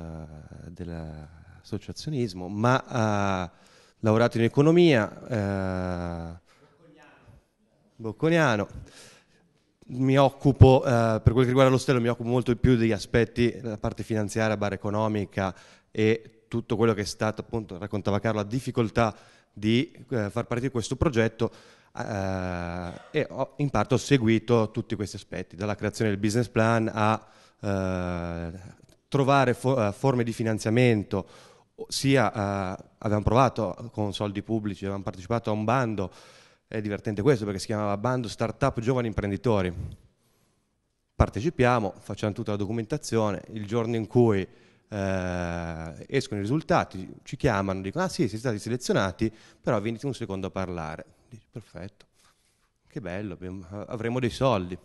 della associazionismo, ma ha eh, lavorato in economia, eh, bocconiano. Mi occupo, eh, per quel che riguarda l'ostello, mi occupo molto di più degli aspetti, della parte finanziaria, barra economica e tutto quello che è stato, appunto, raccontava Carlo, la difficoltà di far partire questo progetto. Uh, e ho, in parte ho seguito tutti questi aspetti, dalla creazione del business plan a uh, trovare for- forme di finanziamento sia eh, avevamo provato con soldi pubblici, avevamo partecipato a un bando, è divertente questo perché si chiamava bando Startup Giovani Imprenditori. Partecipiamo, facciamo tutta la documentazione, il giorno in cui eh, escono i risultati, ci chiamano, dicono ah sì, siete stati selezionati, però venite un secondo a parlare. Dici, perfetto, che bello, avremo dei soldi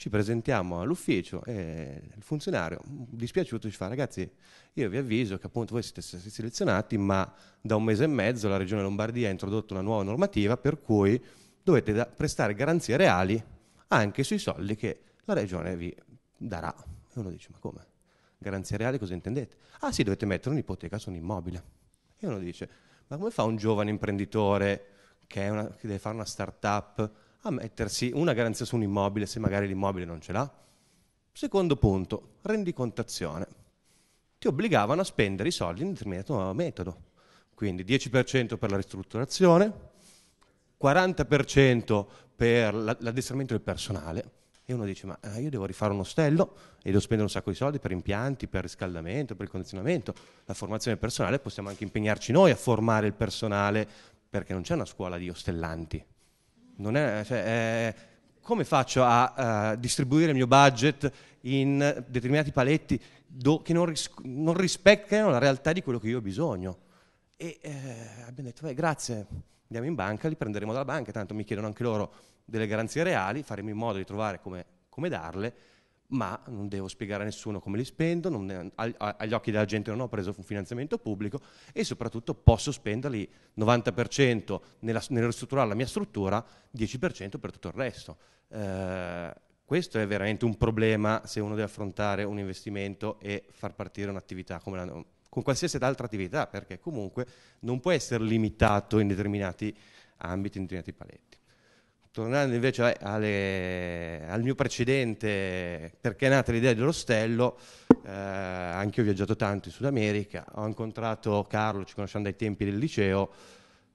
ci presentiamo all'ufficio e il funzionario, mm, dispiaciuto, ci fa ragazzi, io vi avviso che appunto voi siete stati selezionati, ma da un mese e mezzo la Regione Lombardia ha introdotto una nuova normativa per cui dovete da- prestare garanzie reali anche sui soldi che la Regione vi darà. E uno dice, ma come? Garanzie reali cosa intendete? Ah sì, dovete mettere un'ipoteca su un immobile. E uno dice, ma come fa un giovane imprenditore che, una, che deve fare una start-up a mettersi una garanzia su un immobile se magari l'immobile non ce l'ha. Secondo punto, rendicontazione. Ti obbligavano a spendere i soldi in un determinato metodo. Quindi 10% per la ristrutturazione, 40% per l'addestramento del personale. E uno dice, ma eh, io devo rifare un ostello e devo spendere un sacco di soldi per impianti, per riscaldamento, per il condizionamento. La formazione del personale, possiamo anche impegnarci noi a formare il personale, perché non c'è una scuola di ostellanti è, cioè, è, come faccio a, uh, distribuire il mio budget in determinati paletti do, che non, ris- non, rispecchiano la realtà di quello che io ho bisogno? E eh, abbiamo detto, beh, grazie, andiamo in banca, li prenderemo dalla banca, tanto mi chiedono anche loro delle garanzie reali, faremo in modo di trovare come, come darle ma non devo spiegare a nessuno come li spendo, ne, agli occhi della gente non ho preso un finanziamento pubblico e soprattutto posso spenderli 90% nella, nel ristrutturare la mia struttura, 10% per tutto il resto. Eh, questo è veramente un problema se uno deve affrontare un investimento e far partire un'attività come la, con qualsiasi altra attività, perché comunque non può essere limitato in determinati ambiti, in determinati paletti. Tornando invece eh, alle, al mio precedente, perché è nata l'idea dell'ostello, eh, anche io ho viaggiato tanto in Sud America, ho incontrato Carlo, ci conosciamo dai tempi del liceo,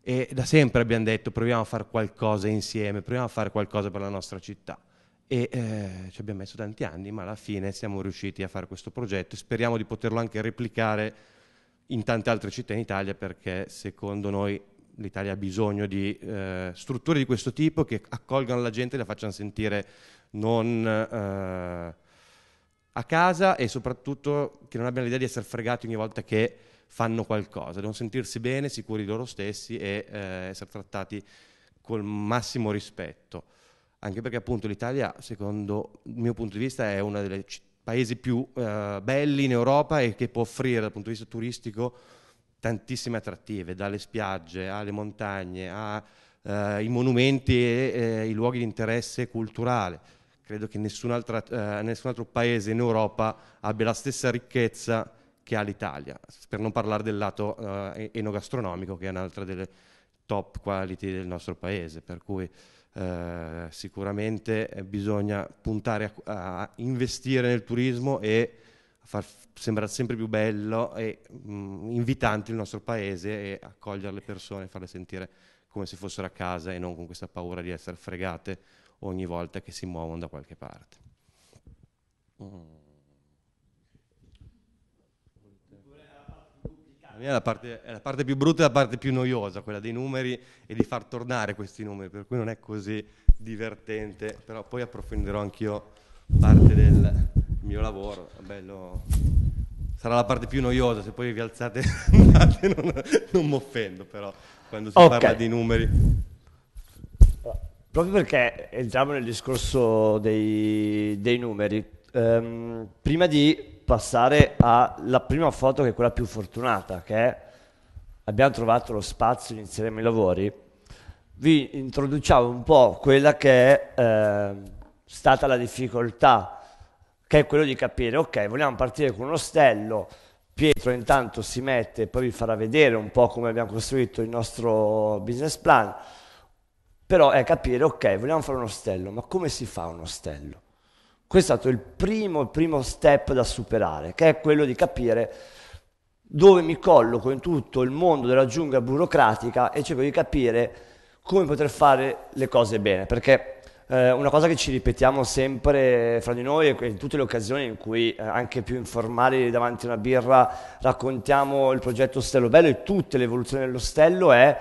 e da sempre abbiamo detto proviamo a fare qualcosa insieme, proviamo a fare qualcosa per la nostra città. E eh, ci abbiamo messo tanti anni, ma alla fine siamo riusciti a fare questo progetto e speriamo di poterlo anche replicare in tante altre città in Italia perché secondo noi l'Italia ha bisogno di eh, strutture di questo tipo che accolgano la gente e la facciano sentire non eh, a casa e soprattutto che non abbiano l'idea di essere fregati ogni volta che fanno qualcosa, devono sentirsi bene, sicuri di loro stessi e eh, essere trattati col massimo rispetto. Anche perché appunto l'Italia, secondo il mio punto di vista, è uno dei paesi più eh, belli in Europa e che può offrire dal punto di vista turistico tantissime attrattive, dalle spiagge alle montagne, ai eh, monumenti e eh, i luoghi di interesse culturale. Credo che nessun altro, eh, nessun altro paese in Europa abbia la stessa ricchezza che ha l'Italia, per non parlare del lato eh, enogastronomico che è un'altra delle top quality del nostro paese, per cui eh, sicuramente bisogna puntare a, a, investire nel turismo e a far sembrare sempre più bello e mh, mm, invitante il nostro paese e accogliere le persone, farle sentire come se fossero a casa e non con questa paura di essere fregate ogni volta che si muovono da qualche parte. Mm. La mia è la, parte, è la, parte, più brutta e la parte più noiosa, quella dei numeri e di far tornare questi numeri, per cui non è così divertente, però poi approfondirò anch'io parte del, il mio lavoro, bello. Sarà la parte più noiosa, se poi vi alzate [laughs] non, non mi offendo però quando si okay. parla di numeri. Proprio perché entriamo nel discorso dei, dei numeri, ehm, prima di passare alla prima foto che è quella più fortunata, che è abbiamo trovato lo spazio, inizieremo i lavori, vi introduciamo un po' quella che è eh, stata la difficoltà che è quello di capire, ok, vogliamo partire con un ostello, Pietro intanto si mette, poi vi farà vedere un po' come abbiamo costruito il nostro business plan, però è capire, ok, vogliamo fare un ostello, ma come si fa un ostello? Questo è stato il primo, il primo step da superare, che è quello di capire dove mi colloco in tutto il mondo della giungla burocratica e cerco di capire come poter fare le cose bene, perché eh, una cosa che ci ripetiamo sempre fra di noi e in tutte le occasioni in cui eh, anche più informali davanti a una birra raccontiamo il progetto Stello Bello e tutte le evoluzioni dello Stello è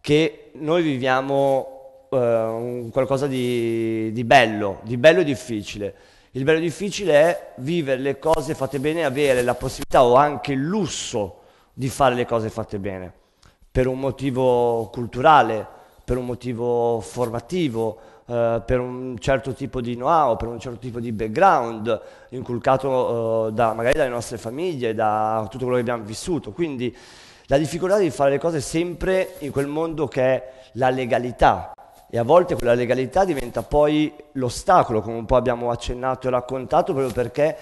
che noi viviamo eh, qualcosa di, di, bello, di bello e difficile. Il bello e difficile è vivere le cose fatte bene, e avere la possibilità o anche il lusso di fare le cose fatte bene, per un motivo culturale, per un motivo formativo, eh, per un certo tipo di know-how, per un certo tipo di background inculcato eh, da, magari dalle nostre famiglie, da tutto quello che abbiamo vissuto. Quindi la difficoltà di fare le cose sempre in quel mondo che è la legalità, e a volte quella legalità diventa poi l'ostacolo, come un po' abbiamo accennato e raccontato, proprio perché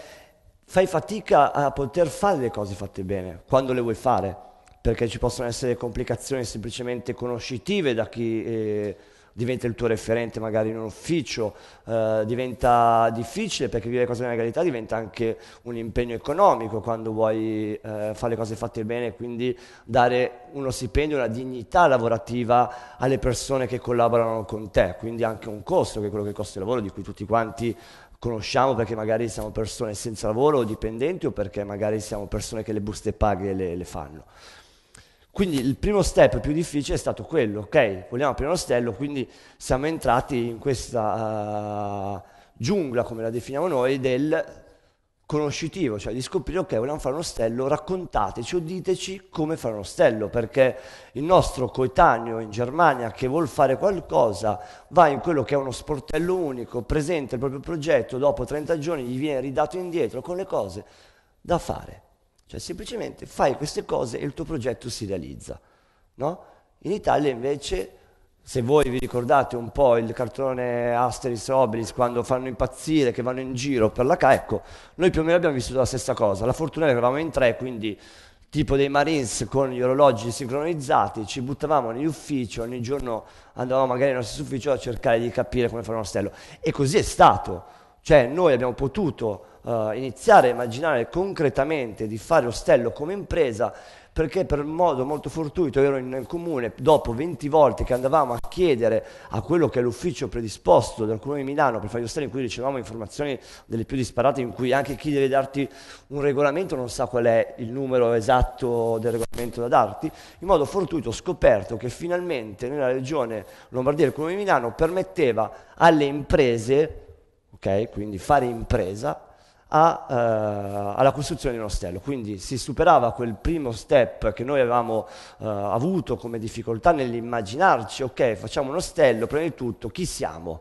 fai fatica a poter fare le cose fatte bene, quando le vuoi fare, perché ci possono essere complicazioni semplicemente conoscitive da chi eh, diventa il tuo referente magari in un ufficio, eh, diventa difficile perché vivere cose nella legalità diventa anche un impegno economico quando vuoi eh, fare le cose fatte bene, quindi dare uno stipendio, una dignità lavorativa alle persone che collaborano con te, quindi anche un costo che è quello che costa il lavoro di cui tutti quanti conosciamo perché magari siamo persone senza lavoro o dipendenti o perché magari siamo persone che le buste paghe le, le fanno. Quindi il primo step più difficile è stato quello, ok, vogliamo aprire uno stello, quindi siamo entrati in questa uh, giungla, come la definiamo noi, del conoscitivo, cioè di scoprire, ok, vogliamo fare uno stello, raccontateci o diteci come fare uno stello, perché il nostro coetaneo in Germania che vuol fare qualcosa va in quello che è uno sportello unico, presenta il proprio progetto, dopo 30 giorni gli viene ridato indietro con le cose da fare. Cioè semplicemente fai queste cose e il tuo progetto si realizza. No? In Italia invece, se voi vi ricordate un po' il cartone Asterix Obelis quando fanno impazzire, che vanno in giro per la CA, ecco, noi più o meno abbiamo vissuto la stessa cosa. La fortuna è che eravamo in tre, quindi tipo dei Marines con gli orologi sincronizzati, ci buttavamo negli uffici, ogni giorno andavamo magari nello stesso ufficio a cercare di capire come fare un ostello. E così è stato. Cioè noi abbiamo potuto uh, iniziare a immaginare concretamente di fare ostello come impresa perché per modo molto fortuito ero in, nel comune dopo 20 volte che andavamo a chiedere a quello che è l'ufficio predisposto del comune di Milano per fare gli ostelli in cui ricevevamo informazioni delle più disparate in cui anche chi deve darti un regolamento non sa qual è il numero esatto del regolamento da darti in modo fortuito ho scoperto che finalmente nella regione Lombardia il comune di Milano permetteva alle imprese ok quindi fare impresa a, eh, alla costruzione di un ostello. Quindi si superava quel primo step che noi avevamo eh, avuto come difficoltà nell'immaginarci, ok, facciamo un ostello, prima di tutto chi siamo?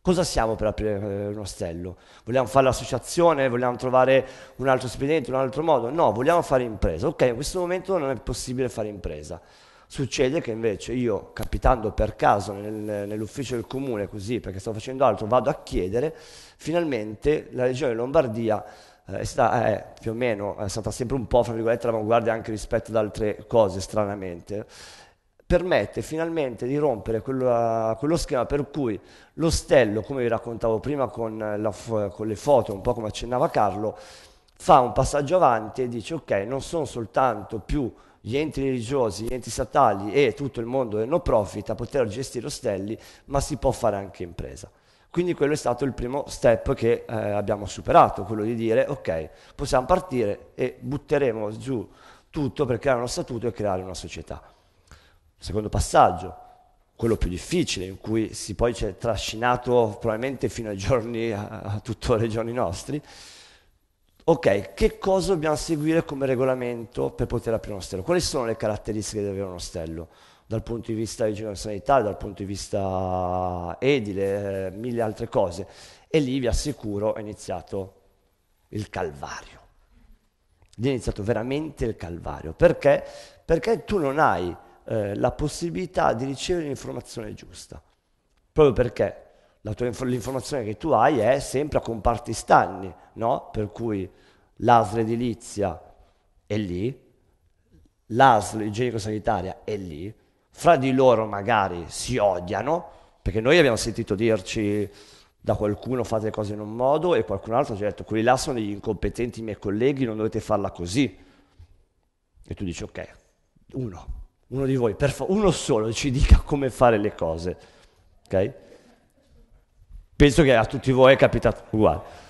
Cosa siamo per aprire eh, un ostello? Vogliamo fare l'associazione? Vogliamo trovare un altro spedente, un altro modo? No, vogliamo fare impresa. Ok, in questo momento non è possibile fare impresa. Succede che invece io, capitando per caso nel, nell'ufficio del comune, così perché sto facendo altro, vado a chiedere finalmente la regione Lombardia eh, sta, eh, più o meno è stata sempre un po' fra virgolette l'avanguardia anche rispetto ad altre cose stranamente permette finalmente di rompere quello, quello, schema per cui l'ostello, come vi raccontavo prima con, la, con, le foto, un po' come accennava Carlo, fa un passaggio avanti e dice ok, non sono soltanto più gli enti religiosi, gli enti statali e tutto il mondo del no profit a poter gestire ostelli, ma si può fare anche impresa. Quindi quello è stato il primo step che eh, abbiamo superato, quello di dire ok, possiamo partire e butteremo giù tutto per creare uno statuto e creare una società. Secondo passaggio, quello più difficile, in cui si poi ci è trascinato probabilmente fino ai giorni, a, a tuttora i giorni nostri, ok, che cosa dobbiamo seguire come regolamento per poter aprire un ostello? Quali sono le caratteristiche di avere un ostello? dal punto di vista igienico-sanitario, dal punto di vista edile, eh, mille altre cose. E lì vi assicuro è iniziato il calvario. Lì è iniziato veramente il calvario. Perché? Perché tu non hai eh, la possibilità di ricevere l'informazione giusta. Proprio perché tua, l'informazione che tu hai è sempre a comparti stagni, no? Per cui l'ASL edilizia è lì, l'ASL igienico-sanitaria è lì, fra di loro magari si odiano, perché noi abbiamo sentito dirci da qualcuno fate le cose in un modo e qualcun altro ci ha detto quelli là sono degli incompetenti miei colleghi, non dovete farla così. E tu dici ok, uno, uno di voi, fa- uno solo ci dica come fare le cose. ok? Penso che a tutti voi è capitato uguale.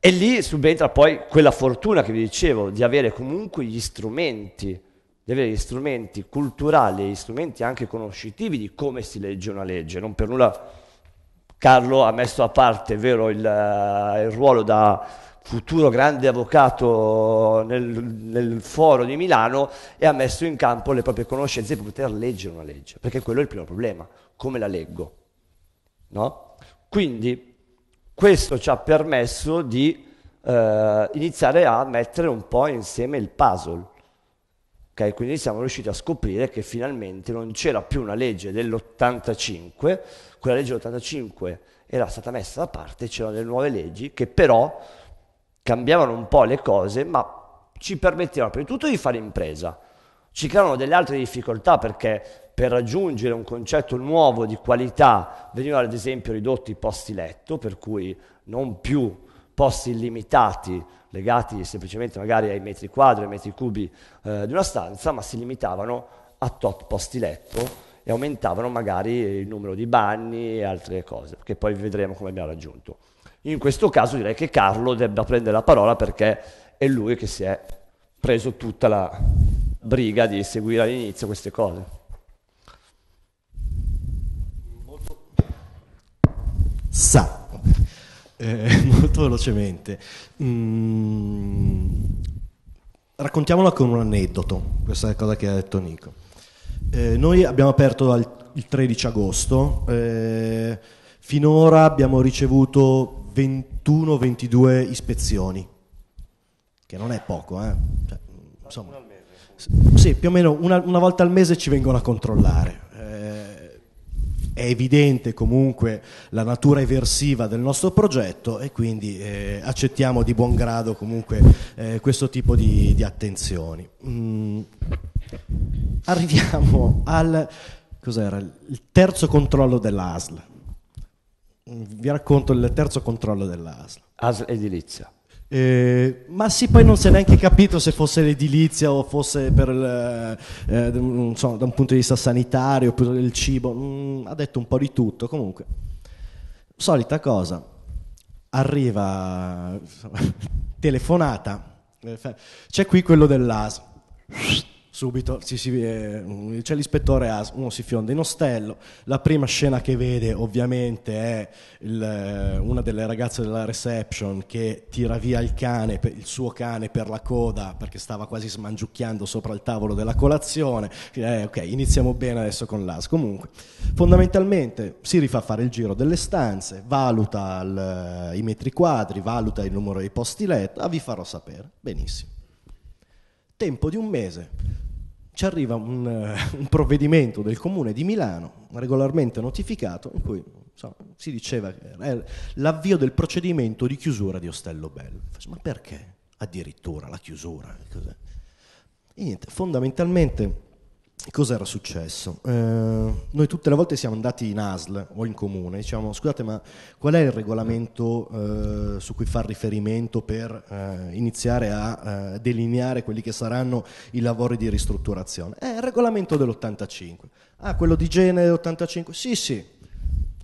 E lì subentra poi quella fortuna che vi dicevo di avere comunque gli strumenti di avere gli strumenti culturali e gli strumenti anche conoscitivi di come si legge una legge. Non per nulla Carlo ha messo a parte vero, il, eh, il ruolo da futuro grande avvocato nel, nel, foro di Milano e ha messo in campo le proprie conoscenze per poter leggere una legge, perché quello è il primo problema, come la leggo. No? Quindi questo ci ha permesso di eh, iniziare a mettere un po' insieme il puzzle quindi siamo riusciti a scoprire che finalmente non c'era più una legge dell'85, quella legge dell'85 era stata messa da parte, c'erano delle nuove leggi che però cambiavano un po' le cose, ma ci permettevano prima di tutto di fare impresa. Ci creavano delle altre difficoltà perché per raggiungere un concetto nuovo di qualità venivano ad esempio ridotti i posti letto, per cui non più posti illimitati legati semplicemente magari ai metri quadri, ai metri cubi eh, di una stanza, ma si limitavano a tot posti letto e aumentavano magari il numero di bagni e altre cose, che poi vedremo come abbiamo raggiunto. In questo caso direi che Carlo debba prendere la parola perché è lui che si è preso tutta la briga di seguire all'inizio queste cose. Sa, eh, [laughs] molto velocemente. Mm, raccontiamola con un aneddoto, questa è la cosa che ha detto Nico. Eh, noi abbiamo aperto al, il 13 agosto, eh, finora abbiamo ricevuto 21-22 ispezioni, che non è poco, eh? Cioè, insomma, sì, più o meno una, una volta al mese ci vengono a controllare è evidente comunque la natura eversiva del nostro progetto e quindi eh, accettiamo di buon grado comunque eh, questo tipo di, di attenzioni. Mm. Arriviamo al terzo controllo dell'ASL. Mm, vi racconto il terzo controllo dell'ASL. ASL edilizia. Eh, ma sì, poi non si è neanche capito se fosse l'edilizia o fosse per il, eh, insomma, eh, da un punto di vista sanitario oppure del cibo, mm, ha detto un po' di tutto. Comunque, solita cosa, arriva [laughs] telefonata, eh, c'è qui quello dell'AS subito si, si, eh, c'è l'ispettore As, uno si fionda in ostello, la prima scena che vede ovviamente è il, eh, una delle ragazze della reception che tira via il cane, il suo cane per la coda perché stava quasi smangiucchiando sopra il tavolo della colazione, eh, ok iniziamo bene adesso con l'As, comunque fondamentalmente si rifà fare il giro delle stanze, valuta il, eh, i metri quadri, valuta il numero dei posti letto, ah, vi farò sapere, benissimo tempo di un mese ci arriva un, eh, un provvedimento del comune di Milano, regolarmente notificato, in cui insomma, si diceva che era l'avvio del procedimento di chiusura di Ostello Bello. Ma perché addirittura la chiusura? E niente, fondamentalmente cosa era successo? Eh, noi tutte le volte siamo andati in ASL o in comune, diciamo scusate ma qual è il regolamento eh, su cui far riferimento per eh, iniziare a eh, delineare quelli che saranno i lavori di ristrutturazione? È eh, il regolamento dell'85. Ah, quello di Gene 85? Sì, sì.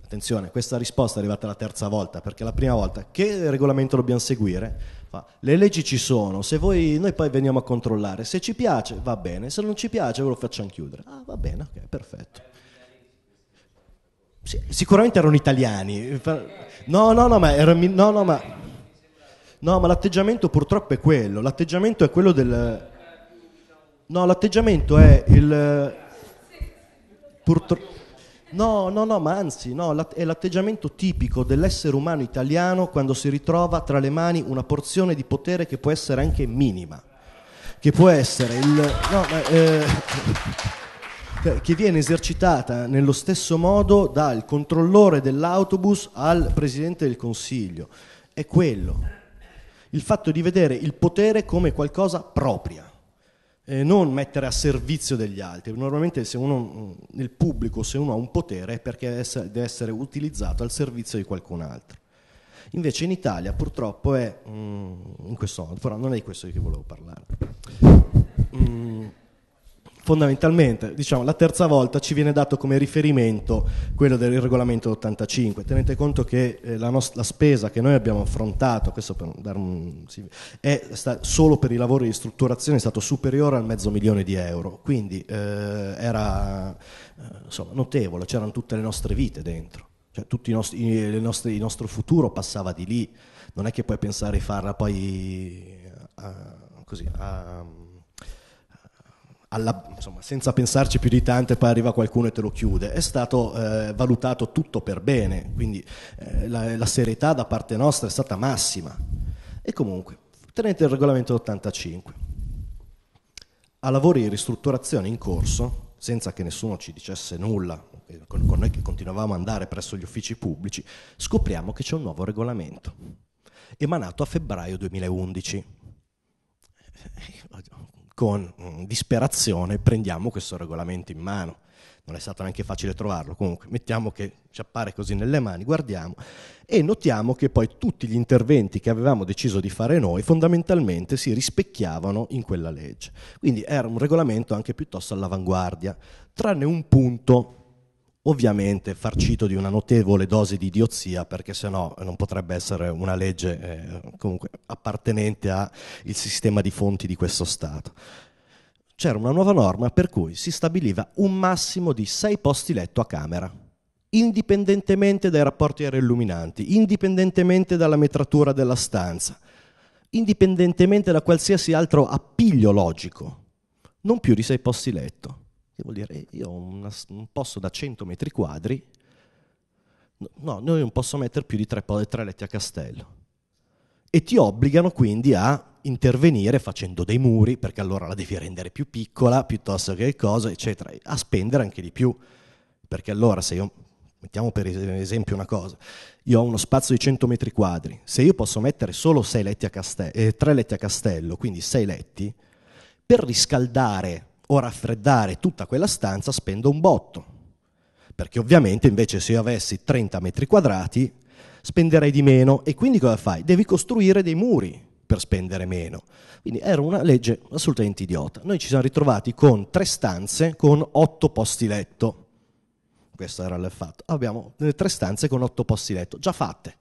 Attenzione, questa risposta è arrivata la terza volta, perché la prima volta che regolamento dobbiamo seguire? Fa, le leggi ci sono, se voi, noi poi veniamo a controllare, se ci piace va bene, se non ci piace ve lo facciamo chiudere. Ah, va bene, ok, perfetto. Sì, sicuramente erano italiani. No, no, no, ma, era, no, no, ma, no, ma l'atteggiamento purtroppo è quello, l'atteggiamento è quello del... No, l'atteggiamento è il... Purtroppo... No, no, no, ma anzi, no, è l'atteggiamento tipico dell'essere umano italiano quando si ritrova tra le mani una porzione di potere che può essere anche minima, che può essere il... No, ma, eh, che viene esercitata nello stesso modo dal controllore dell'autobus al Presidente del Consiglio. È quello, il fatto di vedere il potere come qualcosa propria eh, non mettere a servizio degli altri. Normalmente se uno, nel pubblico, se uno ha un potere è perché deve essere utilizzato al servizio di qualcun altro. Invece in Italia purtroppo è mh, mm, in questo modo, però non è di questo di che volevo parlare. Mh, mm, fondamentalmente diciamo, la terza volta ci viene dato come riferimento quello del regolamento 85. Tenete conto che eh, la, la, spesa che noi abbiamo affrontato, un, sì, è solo per i lavori di strutturazione è stato superiore al mezzo milione di euro, quindi eh, era eh, insomma, notevole, c'erano tutte le nostre vite dentro, cioè tutto nostri, nostre, il nostro futuro passava di lì, non è che puoi pensare di farla poi eh, a, così. A, alla, insomma, senza pensarci più di tanto poi arriva qualcuno e te lo chiude, è stato eh, valutato tutto per bene, quindi eh, la, la, serietà da parte nostra è stata massima. E comunque, tenete il regolamento 85. A lavori di ristrutturazione in corso, senza che nessuno ci dicesse nulla, con, con noi che continuavamo ad andare presso gli uffici pubblici, scopriamo che c'è un nuovo regolamento, emanato a febbraio 2011 [laughs] con mm, disperazione prendiamo questo regolamento in mano. Non è stato neanche facile trovarlo, comunque mettiamo che ci appare così nelle mani, guardiamo e notiamo che poi tutti gli interventi che avevamo deciso di fare noi fondamentalmente si rispecchiavano in quella legge. Quindi era un regolamento anche piuttosto all'avanguardia, tranne un punto ovviamente farcito di una notevole dose di idiozia perché sennò non potrebbe essere una legge eh, comunque appartenente al sistema di fonti di questo Stato. C'era una nuova norma per cui si stabiliva un massimo di sei posti letto a camera, indipendentemente dai rapporti aerolluminanti, indipendentemente dalla metratura della stanza, indipendentemente da qualsiasi altro appiglio logico, non più di sei posti letto. Che vuol dire io ho una, un posto da 100 metri quadri, no, noi non posso mettere più di tre, tre letti a castello. E ti obbligano quindi a intervenire facendo dei muri, perché allora la devi rendere più piccola, piuttosto che cosa, eccetera, a spendere anche di più. Perché allora se io, mettiamo per esempio una cosa, io ho uno spazio di 100 metri quadri, se io posso mettere solo letti castello, eh, 3 letti a castello, quindi sei letti, per riscaldare o raffreddare tutta quella stanza spendo un botto. Perché ovviamente invece se io avessi 30 metri quadrati spenderei di meno e quindi cosa fai? Devi costruire dei muri per spendere meno. Quindi era una legge assolutamente idiota. Noi ci siamo ritrovati con tre stanze con otto posti letto. Questo era il fatto. Abbiamo tre stanze con otto posti letto, già fatte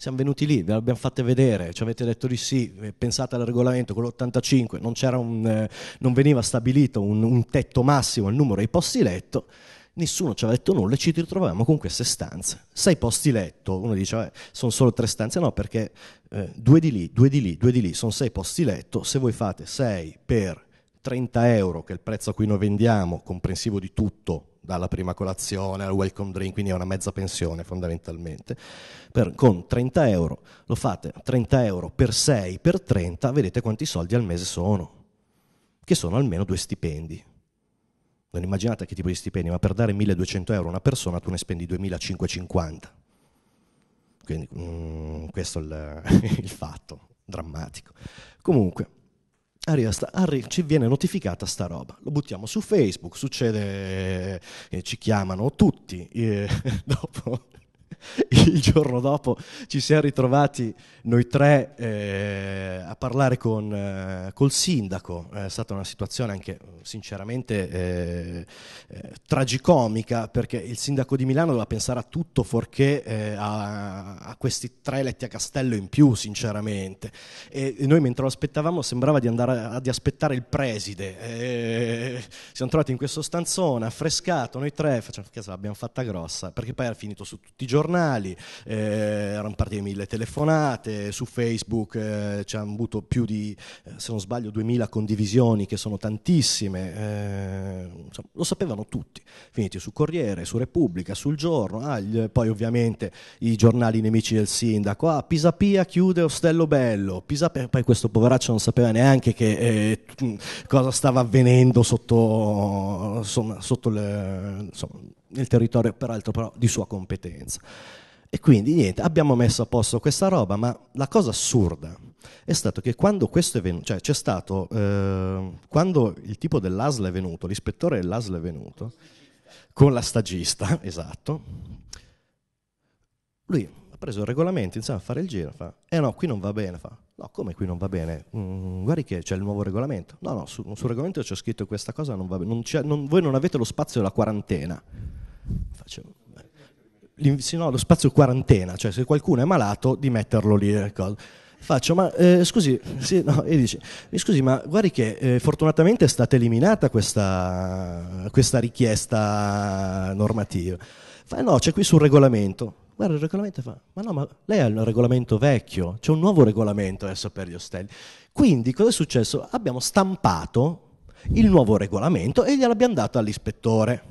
siamo venuti lì, ve l'abbiamo fatta vedere, ci avete detto di sì, eh, pensate al regolamento con l'85, non, un, eh, non veniva stabilito un, un tetto massimo al numero dei posti letto, nessuno ci aveva detto nulla e ci ritroviamo con queste stanze. Sei posti letto, uno dice, eh, sono solo tre stanze, no, perché eh, due di lì, due di lì, due di lì, sono sei posti letto, se voi fate sei per 30 euro, che è il prezzo a cui noi vendiamo, comprensivo di tutto, dalla prima colazione al welcome drink, quindi è una mezza pensione fondamentalmente, per, con 30 euro lo fate 30 euro per 6 per 30, vedete quanti soldi al mese sono, che sono almeno due stipendi. Non immaginate che tipo di stipendi, ma per dare 1200 euro a una persona tu ne spendi 2550. Quindi mm, questo è il, [laughs] il fatto drammatico. Comunque, arriva sta, arri- ci viene notificata sta roba, lo buttiamo su Facebook, succede, eh, ci chiamano tutti, eh, [laughs] dopo [laughs] il giorno dopo ci siamo ritrovati noi tre eh, a parlare con, eh, col sindaco, è stata una situazione anche sinceramente eh, eh tragicomica perché il sindaco di Milano doveva pensare a tutto forché eh, a, a, questi tre letti a castello in più sinceramente e, e noi mentre lo aspettavamo sembrava di andare a, di aspettare il preside, eh, siamo trovati in questo stanzone affrescato, noi tre facciamo, l'abbiamo fatta grossa perché poi era finito su tutti i giornali giornali, eh, erano partite mille telefonate, su Facebook eh, ci hanno avuto più di, eh, se non sbaglio, 2000 condivisioni che sono tantissime, eh, insomma, lo sapevano tutti, finiti su Corriere, su Repubblica, sul Giorno, ah, gli, poi ovviamente i giornali nemici del sindaco, ah, Pisapia chiude Ostello Bello, Pisapia, poi questo poveraccio non sapeva neanche che, eh, cosa stava avvenendo sotto, insomma, sotto le, insomma, nel territorio peraltro però di sua competenza. E quindi niente, abbiamo messo a posto questa roba, ma la cosa assurda è stato che quando questo è venuto, cioè c'è stato, eh, quando il tipo dell'ASL è venuto, l'ispettore dell'ASL è venuto, con la stagista, [laughs] esatto, lui ha preso il regolamento, insieme a fare il giro, fa, eh no, qui non va bene, fa, no, come qui non va bene? Mm, guardi che c'è il nuovo regolamento, no, no, sul, sul regolamento c'è scritto questa cosa, non va bene, non non, voi non avete lo spazio della quarantena. Facciamo no, lo spazio quarantena, cioè se qualcuno è malato di metterlo lì. Eh, Faccio, ma eh, scusi, sì, no, e dice, scusi, ma guardi che eh, fortunatamente è stata eliminata questa, questa richiesta normativa. Fa, no, c'è qui sul regolamento guarda il regolamento fa, ma no, ma lei ha il regolamento vecchio, c'è un nuovo regolamento adesso per gli ostelli. Quindi cosa è successo? Abbiamo stampato il nuovo regolamento e gliel'abbiamo dato all'ispettore.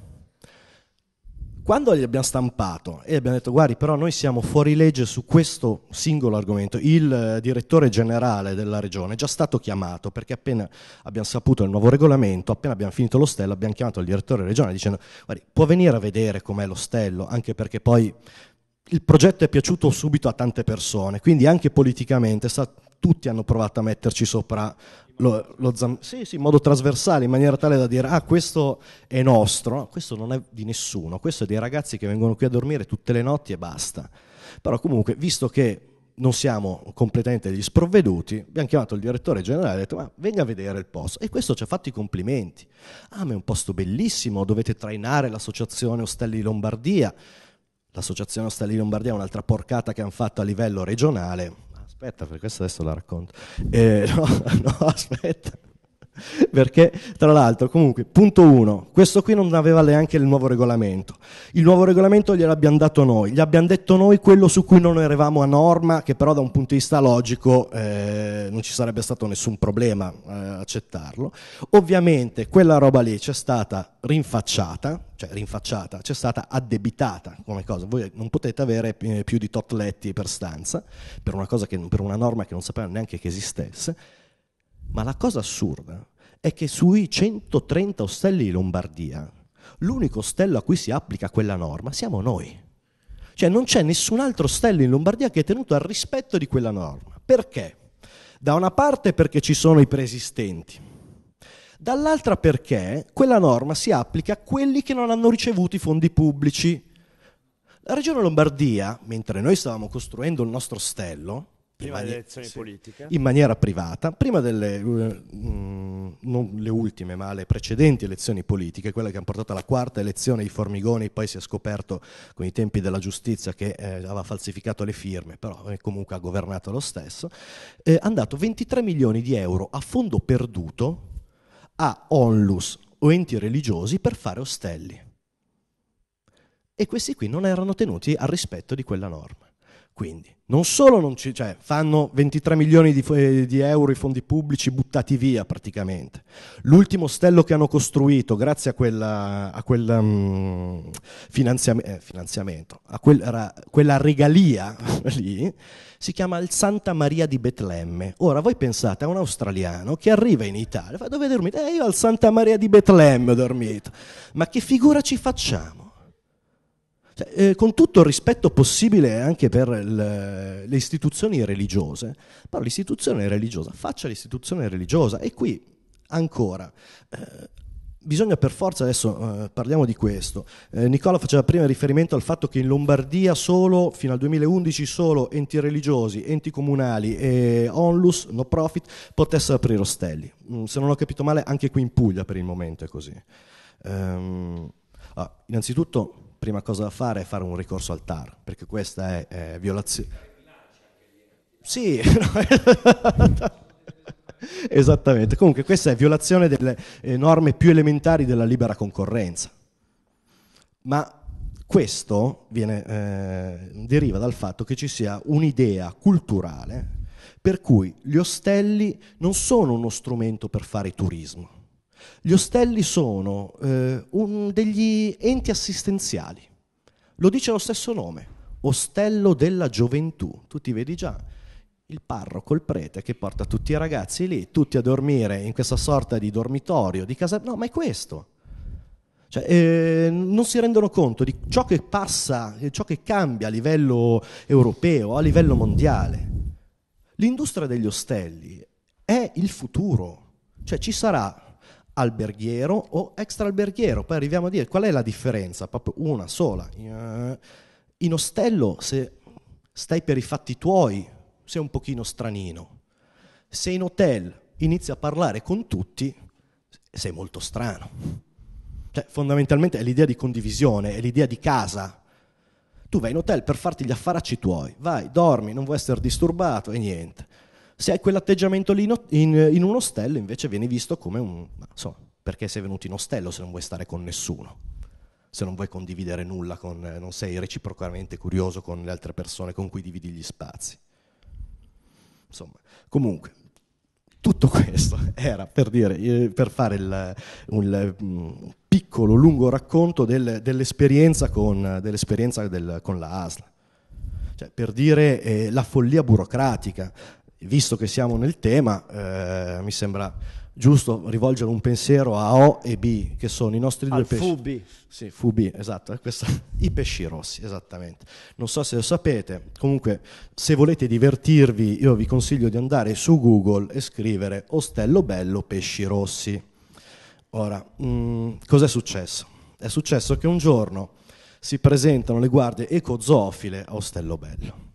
Quando gli abbiamo stampato e abbiamo detto guardi però noi siamo fuori legge su questo singolo argomento, il eh, direttore generale della regione è già stato chiamato perché appena abbiamo saputo il nuovo regolamento, appena abbiamo finito l'ostello abbiamo chiamato il direttore regionale dicendo guardi può venire a vedere com'è l'ostello anche perché poi il progetto è piaciuto subito a tante persone, quindi anche politicamente sa, tutti hanno provato a metterci sopra lo, lo zam- sì, sì, in modo trasversale, in maniera tale da dire ah questo è nostro, no, questo non è di nessuno, questo è dei ragazzi che vengono qui a dormire tutte le notti e basta. Però comunque, visto che non siamo completamente degli sprovveduti, abbiamo chiamato il direttore generale e detto ma venga a vedere il posto e questo ci ha fatto i complimenti. Ah ma è un posto bellissimo, dovete trainare l'associazione Ostelli Lombardia. L'associazione Ostelli Lombardia è un'altra porcata che hanno fatto a livello regionale, aspetta, per questo adesso la racconto. Eh, [laughs] no, no, aspetta. [laughs] perché tra l'altro comunque punto 1 questo qui non aveva neanche il nuovo regolamento il nuovo regolamento gliel'abbiamo dato noi gli abbiamo detto noi quello su cui non eravamo a norma che però da un punto di vista logico eh, non ci sarebbe stato nessun problema eh, accettarlo ovviamente quella roba lì c'è stata rinfacciata cioè rinfacciata c'è stata addebitata come cosa voi non potete avere eh, più di tot letti per stanza per una, che, per una norma che non sapevano neanche che esistesse ma la cosa assurda è che sui 130 ostelli di Lombardia, l'unico ostello a cui si applica quella norma siamo noi. Cioè non c'è nessun altro ostello in Lombardia che è tenuto al rispetto di quella norma. Perché? Da una parte perché ci sono i preesistenti, dall'altra perché quella norma si applica a quelli che non hanno ricevuto i fondi pubblici. La Regione Lombardia, mentre noi stavamo costruendo il nostro ostello, prima delle elezioni sì, politiche in maniera privata, prima delle eh, mh, non le ultime, ma le precedenti elezioni politiche, quelle che hanno portato alla quarta elezione i Formigoni, poi si è scoperto con i tempi della giustizia che eh, aveva falsificato le firme, però eh, comunque ha governato lo stesso, eh, hanno dato 23 milioni di euro a fondo perduto a onlus o enti religiosi per fare ostelli. E questi qui non erano tenuti al rispetto di quella norma. Quindi non solo non ci, cioè, fanno 23 milioni di, eh, di, euro i fondi pubblici buttati via praticamente. L'ultimo stello che hanno costruito grazie a, quella, a quel um, finanziam eh, finanziamento, a quel, era, quella regalia [laughs] lì, si chiama il Santa Maria di Betlemme. Ora voi pensate a un australiano che arriva in Italia, fa dove dormite? Eh io al Santa Maria di Betlemme ho dormito. Ma che figura ci facciamo? Cioè, eh, con tutto il rispetto possibile anche per le, le istituzioni religiose, però l'istituzione religiosa faccia l'istituzione religiosa e qui ancora. Eh, bisogna per forza, adesso eh, parliamo di questo, eh, Nicola faceva prima riferimento al fatto che in Lombardia solo, fino al 2011, solo enti religiosi, enti comunali e onlus, no profit, potessero aprire ostelli. Mm, se non ho capito male, anche qui in Puglia per il momento è così. Um, ah, innanzitutto prima cosa da fare è fare un ricorso al TAR, perché questa è, è violazione. Sì, [laughs] esattamente. Comunque questa è violazione delle norme più elementari della libera concorrenza. Ma questo viene, eh, deriva dal fatto che ci sia un'idea culturale per cui gli ostelli non sono uno strumento per fare turismo gli ostelli sono eh, un, degli enti assistenziali, lo dice lo stesso nome, ostello della gioventù, tu ti vedi già il parroco, il prete che porta tutti i ragazzi lì, tutti a dormire in questa sorta di dormitorio, di casa... No, ma è questo. Cioè, eh, non si rendono conto di ciò che passa, di eh, ciò che cambia a livello europeo, a livello mondiale. L'industria degli ostelli è il futuro, cioè ci sarà alberghiero o extraalberghiero. Poi arriviamo a dire qual è la differenza, proprio una sola. Eh, in ostello, se stai per i fatti tuoi, sei un pochino stranino. Se in hotel inizi a parlare con tutti, sei molto strano. Cioè, fondamentalmente è l'idea di condivisione, è l'idea di casa. Tu vai in hotel per farti gli affaracci tuoi, vai, dormi, non vuoi essere disturbato e niente. Se hai quell'atteggiamento lì in, in un ostello invece vieni visto come un... Insomma, perché sei venuto in ostello se non vuoi stare con nessuno? Se non vuoi condividere nulla, con, eh, non sei reciprocamente curioso con le altre persone con cui dividi gli spazi. Insomma, comunque, tutto questo [laughs] era per, dire, eh, per fare il, un, un mm, piccolo, lungo racconto del, dell'esperienza, con, dell'esperienza del, con, la ASL. Cioè, per dire eh, la follia burocratica, visto che siamo nel tema, eh, mi sembra giusto rivolgere un pensiero a O e B, che sono i nostri Al due pesci. Fubi. Sì, Fubi, esatto, questa, [laughs] i pesci rossi, esattamente. Non so se lo sapete, comunque se volete divertirvi io vi consiglio di andare su Google e scrivere Ostello Bello Pesci Rossi. Ora, mh, mm, cos'è successo? È successo che un giorno si presentano le guardie ecozoofile a Ostello Bello.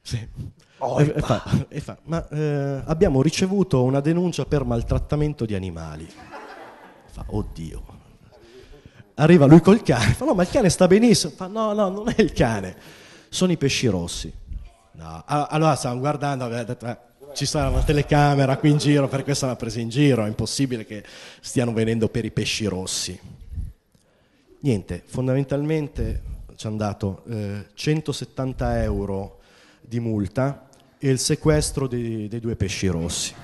Sì. Oh, e, fa, e, fa, ma eh, abbiamo ricevuto una denuncia per maltrattamento di animali. Fa, oddio. Arriva lui col cane, fa no, ma il cane sta benissimo. Fa no, no, non è il cane, sono i pesci rossi. No. Allora stavamo guardando, eh, ci sarà una telecamera qui in giro, per questa l'ha presa in giro, è impossibile che stiano venendo per i pesci rossi. Niente, fondamentalmente ci hanno dato eh, 170 euro di multa e il sequestro dei, dei due pesci rossi.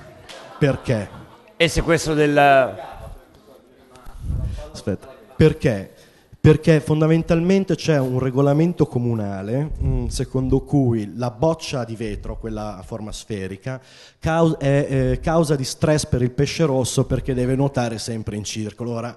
Perché? E il sequestro del... Aspetta, perché? Perché fondamentalmente c'è un regolamento comunale mh, mm, secondo cui la boccia di vetro, quella a forma sferica, cau- è eh, causa di stress per il pesce rosso perché deve nuotare sempre in circolo. Ora,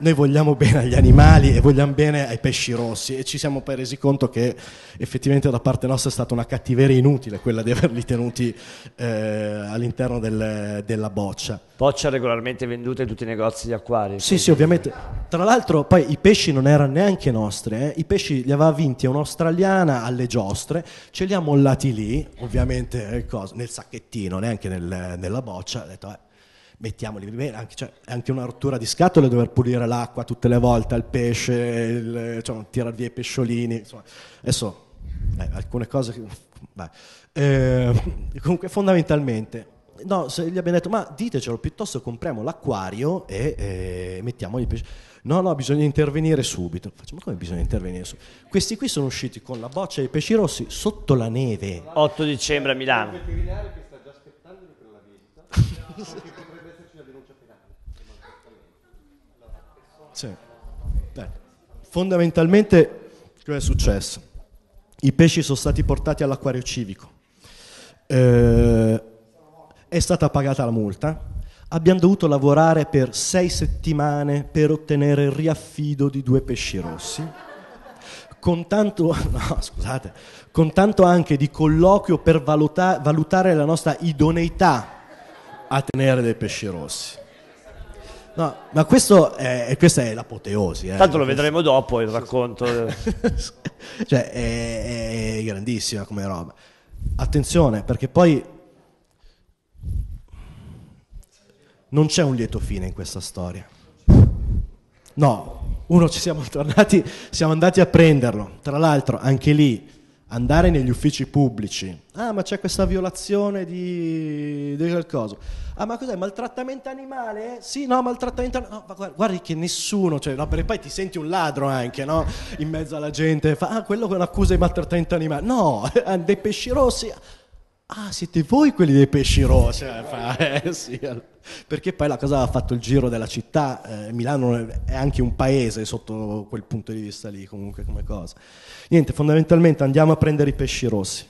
noi vogliamo bene agli animali e vogliamo bene ai pesci rossi e ci siamo poi resi conto che effettivamente da parte nostra è stata una cattiveria inutile quella di averli tenuti eh, all'interno del, della boccia. Boccia regolarmente venduta in tutti i negozi di acquari. Sì, sì, ovviamente. Tra l'altro poi i pesci non erano neanche nostri, eh. i pesci li aveva vinti un'australiana alle giostre, ce li ha mollati lì, ovviamente eh, nel sacchettino, neanche nel, nella boccia, ha detto eh, mettiamoli bene, anche, cioè, è anche una rottura di scatole dover pulire l'acqua tutte le volte, al pesce, il, cioè, tirare via i pesciolini, insomma. Adesso, eh, alcune cose... Che, eh, comunque fondamentalmente... No, se gli abbiamo detto, ma ditecelo, piuttosto compriamo l'acquario e eh, mettiamo i pesci. No, no, bisogna intervenire subito. Facciamo come bisogna intervenire subito? Questi qui sono usciti con la boccia dei pesci rossi sotto la neve. 8 dicembre a Milano. Il veterinario che sta già aspettando per la visita. [laughs] Fondamentalmente, cosa è successo? I pesci sono stati portati all'acquario civico, eh, è stata pagata la multa, abbiamo dovuto lavorare per sei settimane per ottenere il riaffido di due pesci rossi. Con tanto, [laughs] no, scusate, con tanto anche di colloquio per valuta, valutare la nostra idoneità a tenere dei pesci rossi. No, ma questo è, questa è l'apoteosi. Eh. Tanto lo vedremo dopo il racconto. [laughs] cioè, è, è grandissima come roba. Attenzione, perché poi non c'è un lieto fine in questa storia. No, uno ci siamo tornati, siamo andati a prenderlo. Tra l'altro, anche lì andare negli uffici pubblici. Ah, ma c'è questa violazione di, di qualcosa. Ah, ma cos'è? Maltrattamento animale? Sì, no, maltrattamento animale. No, guardi, guardi, che nessuno, cioè, no, perché poi ti senti un ladro anche, no? In mezzo alla gente, fa, ah, quello che è un'accusa di maltrattamento animale. No, [laughs] dei pesci rossi ah siete voi quelli dei pesci rossi cioè, [laughs] eh, sì. perché poi la cosa ha fatto il giro della città eh, Milano è anche un paese sotto quel punto di vista lì comunque come cosa niente fondamentalmente andiamo a prendere i pesci rossi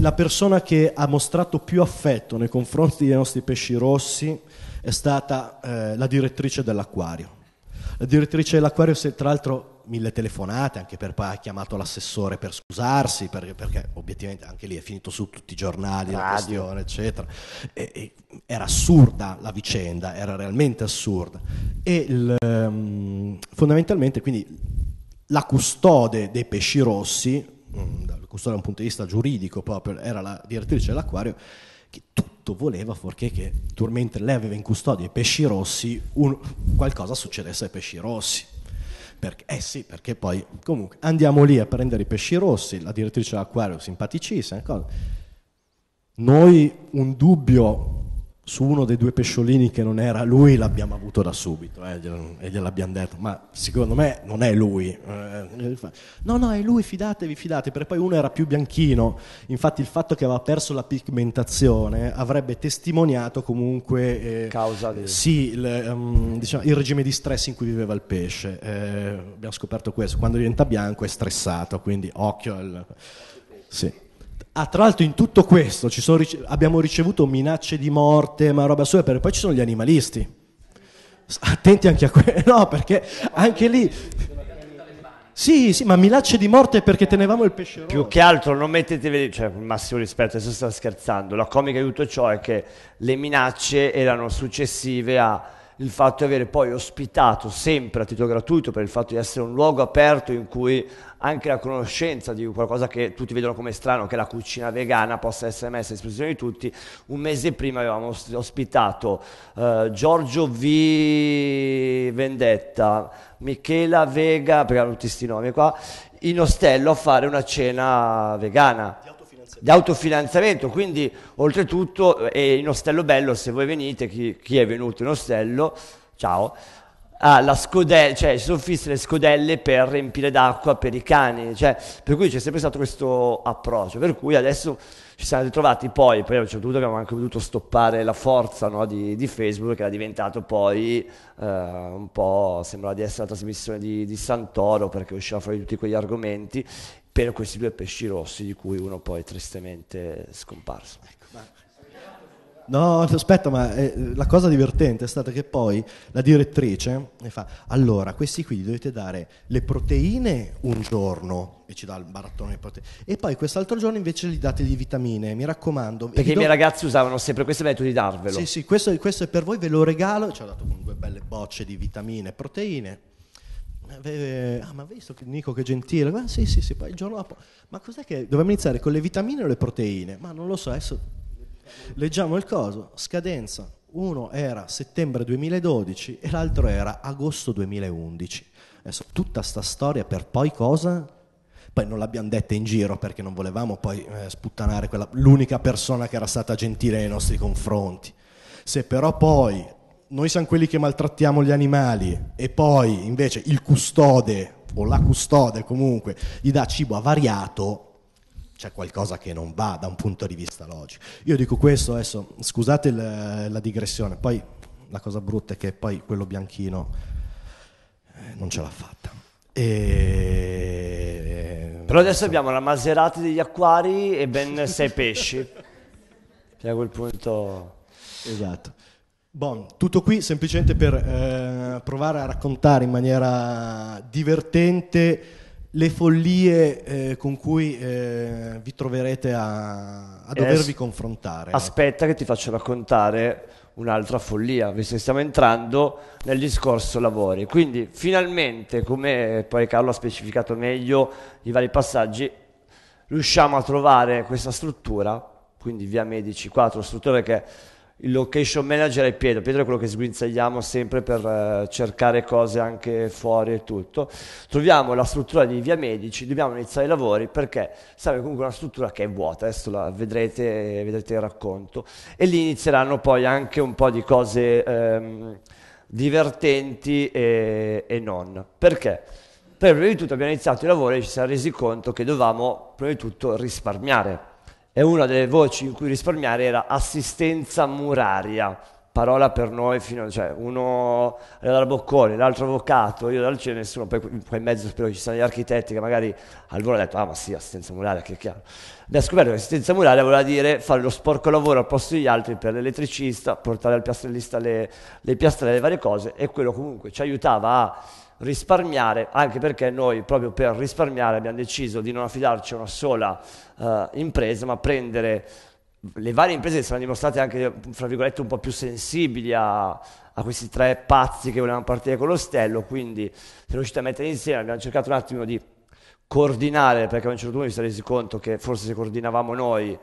la persona che ha mostrato più affetto nei confronti dei nostri pesci rossi è stata eh, la direttrice dell'acquario la direttrice dell'Aquario, tra l'altro, mille telefonate, anche per poi ha chiamato l'assessore per scusarsi, perché, perché, obiettivamente anche lì è finito su tutti i giornali, Radio. la questione, eccetera. E, e, era assurda la vicenda, era realmente assurda. E il, um, fondamentalmente, quindi, la custode dei pesci rossi, um, custode da un punto di vista giuridico proprio, era la direttrice dell'acquario, che tutti tutto voleva fuorché che mentre lei aveva in custodia i pesci rossi, un, qualcosa succedesse ai pesci rossi. Perché, eh sì, perché poi comunque andiamo lì a prendere i pesci rossi, la direttrice dell'acquario simpaticissima, cosa. noi un dubbio su uno dei due pesciolini che non era lui l'abbiamo avuto da subito eh, e gliel'abbiamo detto ma secondo me non è lui eh, no no è lui fidatevi fidatevi perché poi uno era più bianchino infatti il fatto che aveva perso la pigmentazione avrebbe testimoniato comunque eh, causa di... sì il, um, diciamo, il, regime di stress in cui viveva il pesce eh, abbiamo scoperto questo quando diventa bianco è stressato quindi occhio al... sì Ah, tra l'altro in tutto questo sono, abbiamo ricevuto minacce di morte, ma roba sua, poi ci sono gli animalisti. Attenti anche a quello, [laughs] no, perché anche lì... Sì, sì, ma minacce di morte perché tenevamo il pesce Più che altro non mettetevi, cioè con massimo rispetto, adesso sto scherzando, la comica di tutto ciò è che le minacce erano successive a il fatto di avere poi ospitato sempre a titolo gratuito per il fatto di essere un luogo aperto in cui anche la conoscenza di qualcosa che tutti vedono come strano, che è la cucina vegana, possa essere messa a disposizione di tutti. Un mese prima avevamo ospitato eh, Giorgio V. Vendetta, Michela Vega, perché hanno tutti questi nomi qua, in ostello a fare una cena vegana di autofinanziamento, quindi oltretutto è eh, in Ostello Bello, se voi venite, chi, chi è venuto in Ostello, ciao, ha la scodella, cioè ci sono fisse le scodelle per riempire d'acqua per i cani, cioè, per cui c'è sempre stato questo approccio, per cui adesso ci siamo ritrovati poi, poi a un certo punto abbiamo anche dovuto stoppare la forza no, di, di, Facebook che era diventato poi eh, un po', sembrava di essere la trasmissione di, di Santoro perché usciva fuori tutti quegli argomenti per questi due pesci rossi di cui uno poi tristemente è scomparso. Ecco, ma... No, aspetta, ma eh, la cosa divertente è stata che poi la direttrice mi fa, allora, questi qui dovete dare le proteine un giorno, e ci dà il barattone di proteine, e poi quest'altro giorno invece gli date di vitamine, mi raccomando. Perché i miei ragazzi usavano sempre questo metodo di darvelo. Sì, sì, questo, questo, è per voi, ve lo regalo, ci ho dato con due belle bocce di vitamine e proteine, eh, ah ma visto che Nico che gentile, ah, sì sì sì, poi il giorno dopo, ma cos'è che dovevamo iniziare con le vitamine o le proteine? Ma non lo so, adesso leggiamo il coso, scadenza, uno era settembre 2012 e l'altro era agosto 2011. Adesso tutta sta storia per poi cosa? Poi non l'abbiamo detta in giro perché non volevamo poi eh, sputtanare quella, l'unica persona che era stata gentile nei nostri confronti. Se però poi noi siamo quelli che maltrattiamo gli animali e poi invece il custode o la custode comunque gli dà cibo avariato, c'è qualcosa che non va da un punto di vista logico. Io dico questo adesso, scusate la, la digressione, poi la cosa brutta è che poi quello bianchino eh, non ce l'ha fatta. E... Eh, Però adesso abbiamo la Maserati degli acquari e ben sei pesci. [laughs] che a quel punto... Esatto. Bon, tutto qui semplicemente per eh, provare a raccontare in maniera divertente le follie eh, con cui eh, vi troverete a, a dovervi confrontare. Ecco. Aspetta che ti faccio raccontare un'altra follia, visto che stiamo entrando nel discorso lavori. Quindi finalmente, come poi Carlo ha specificato meglio i vari passaggi, riusciamo a trovare questa struttura, quindi via Medici 4, struttura che il location manager è Pietro, Pietro è quello che sguinzagliamo sempre per eh, cercare cose anche fuori e tutto. Troviamo la struttura di Via Medici, dobbiamo iniziare i lavori perché serve comunque una struttura che è vuota, adesso la vedrete, vedrete il racconto e lì inizieranno poi anche un po' di cose ehm, divertenti e, e non. Perché? Perché prima di tutto abbiamo iniziato i lavori e ci siamo resi conto che dovevamo prima di tutto risparmiare e una delle voci in cui risparmiare era assistenza muraria, parola per noi, fino, cioè uno era dal Bocconi, l'altro avvocato, io dal Cine, nessuno, poi, poi in mezzo spero ci siano gli architetti che magari al volo hanno detto ah ma sì, assistenza muraria, che è chiaro. Abbiamo scoperto che assistenza muraria voleva dire fare lo sporco lavoro al posto degli altri per l'elettricista, portare al piastrellista le, le piastrelle, le varie cose e quello comunque ci aiutava a risparmiare, anche perché noi proprio per risparmiare abbiamo deciso di non affidarci a una sola uh, impresa, ma prendere le varie imprese che si sono dimostrate anche, fra virgolette, un po' più sensibili a, a questi tre pazzi che volevano partire con l'ostello, quindi siamo riusciti a mettere insieme, abbiamo cercato un attimo di coordinare, perché a un certo punto ci siamo resi conto che forse se coordinavamo noi eh,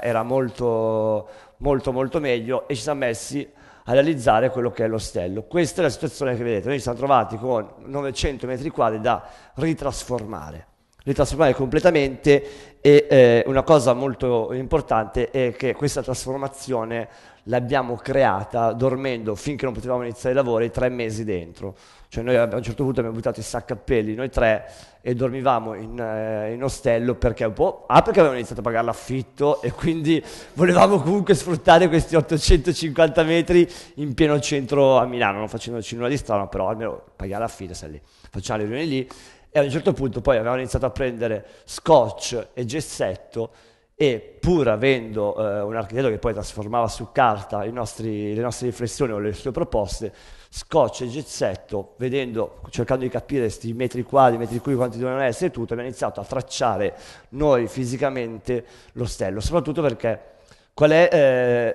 era molto, molto, molto meglio e ci siamo messi a realizzare quello che è l'ostello. Questa è la situazione che vedete, noi ci siamo trovati con 900 metri quadri da ritrasformare ritrasformare completamente e eh, una cosa molto importante è che questa trasformazione l'abbiamo creata dormendo finché non potevamo iniziare i lavori tre mesi dentro. Cioè noi a un certo punto abbiamo buttato i saccappelli, noi tre, e dormivamo in, eh, in ostello perché un po'... Ah, perché avevano iniziato a pagare l'affitto e quindi volevamo comunque sfruttare questi 850 metri in pieno centro a Milano, non facendoci nulla di strano, però almeno pagare l'affitto, sei lì, facciamo le riunioni lì. E a un certo punto poi avevano iniziato a prendere scotch e gessetto e pur avendo eh, un architetto che poi trasformava su carta nostri, le nostre riflessioni o le sue proposte, Scotch e Gezzetto, vedendo, cercando di capire questi metri quadri, metri cui quanti dovevano essere tutto, abbiamo iniziato a tracciare noi fisicamente l'ostello, soprattutto perché qual è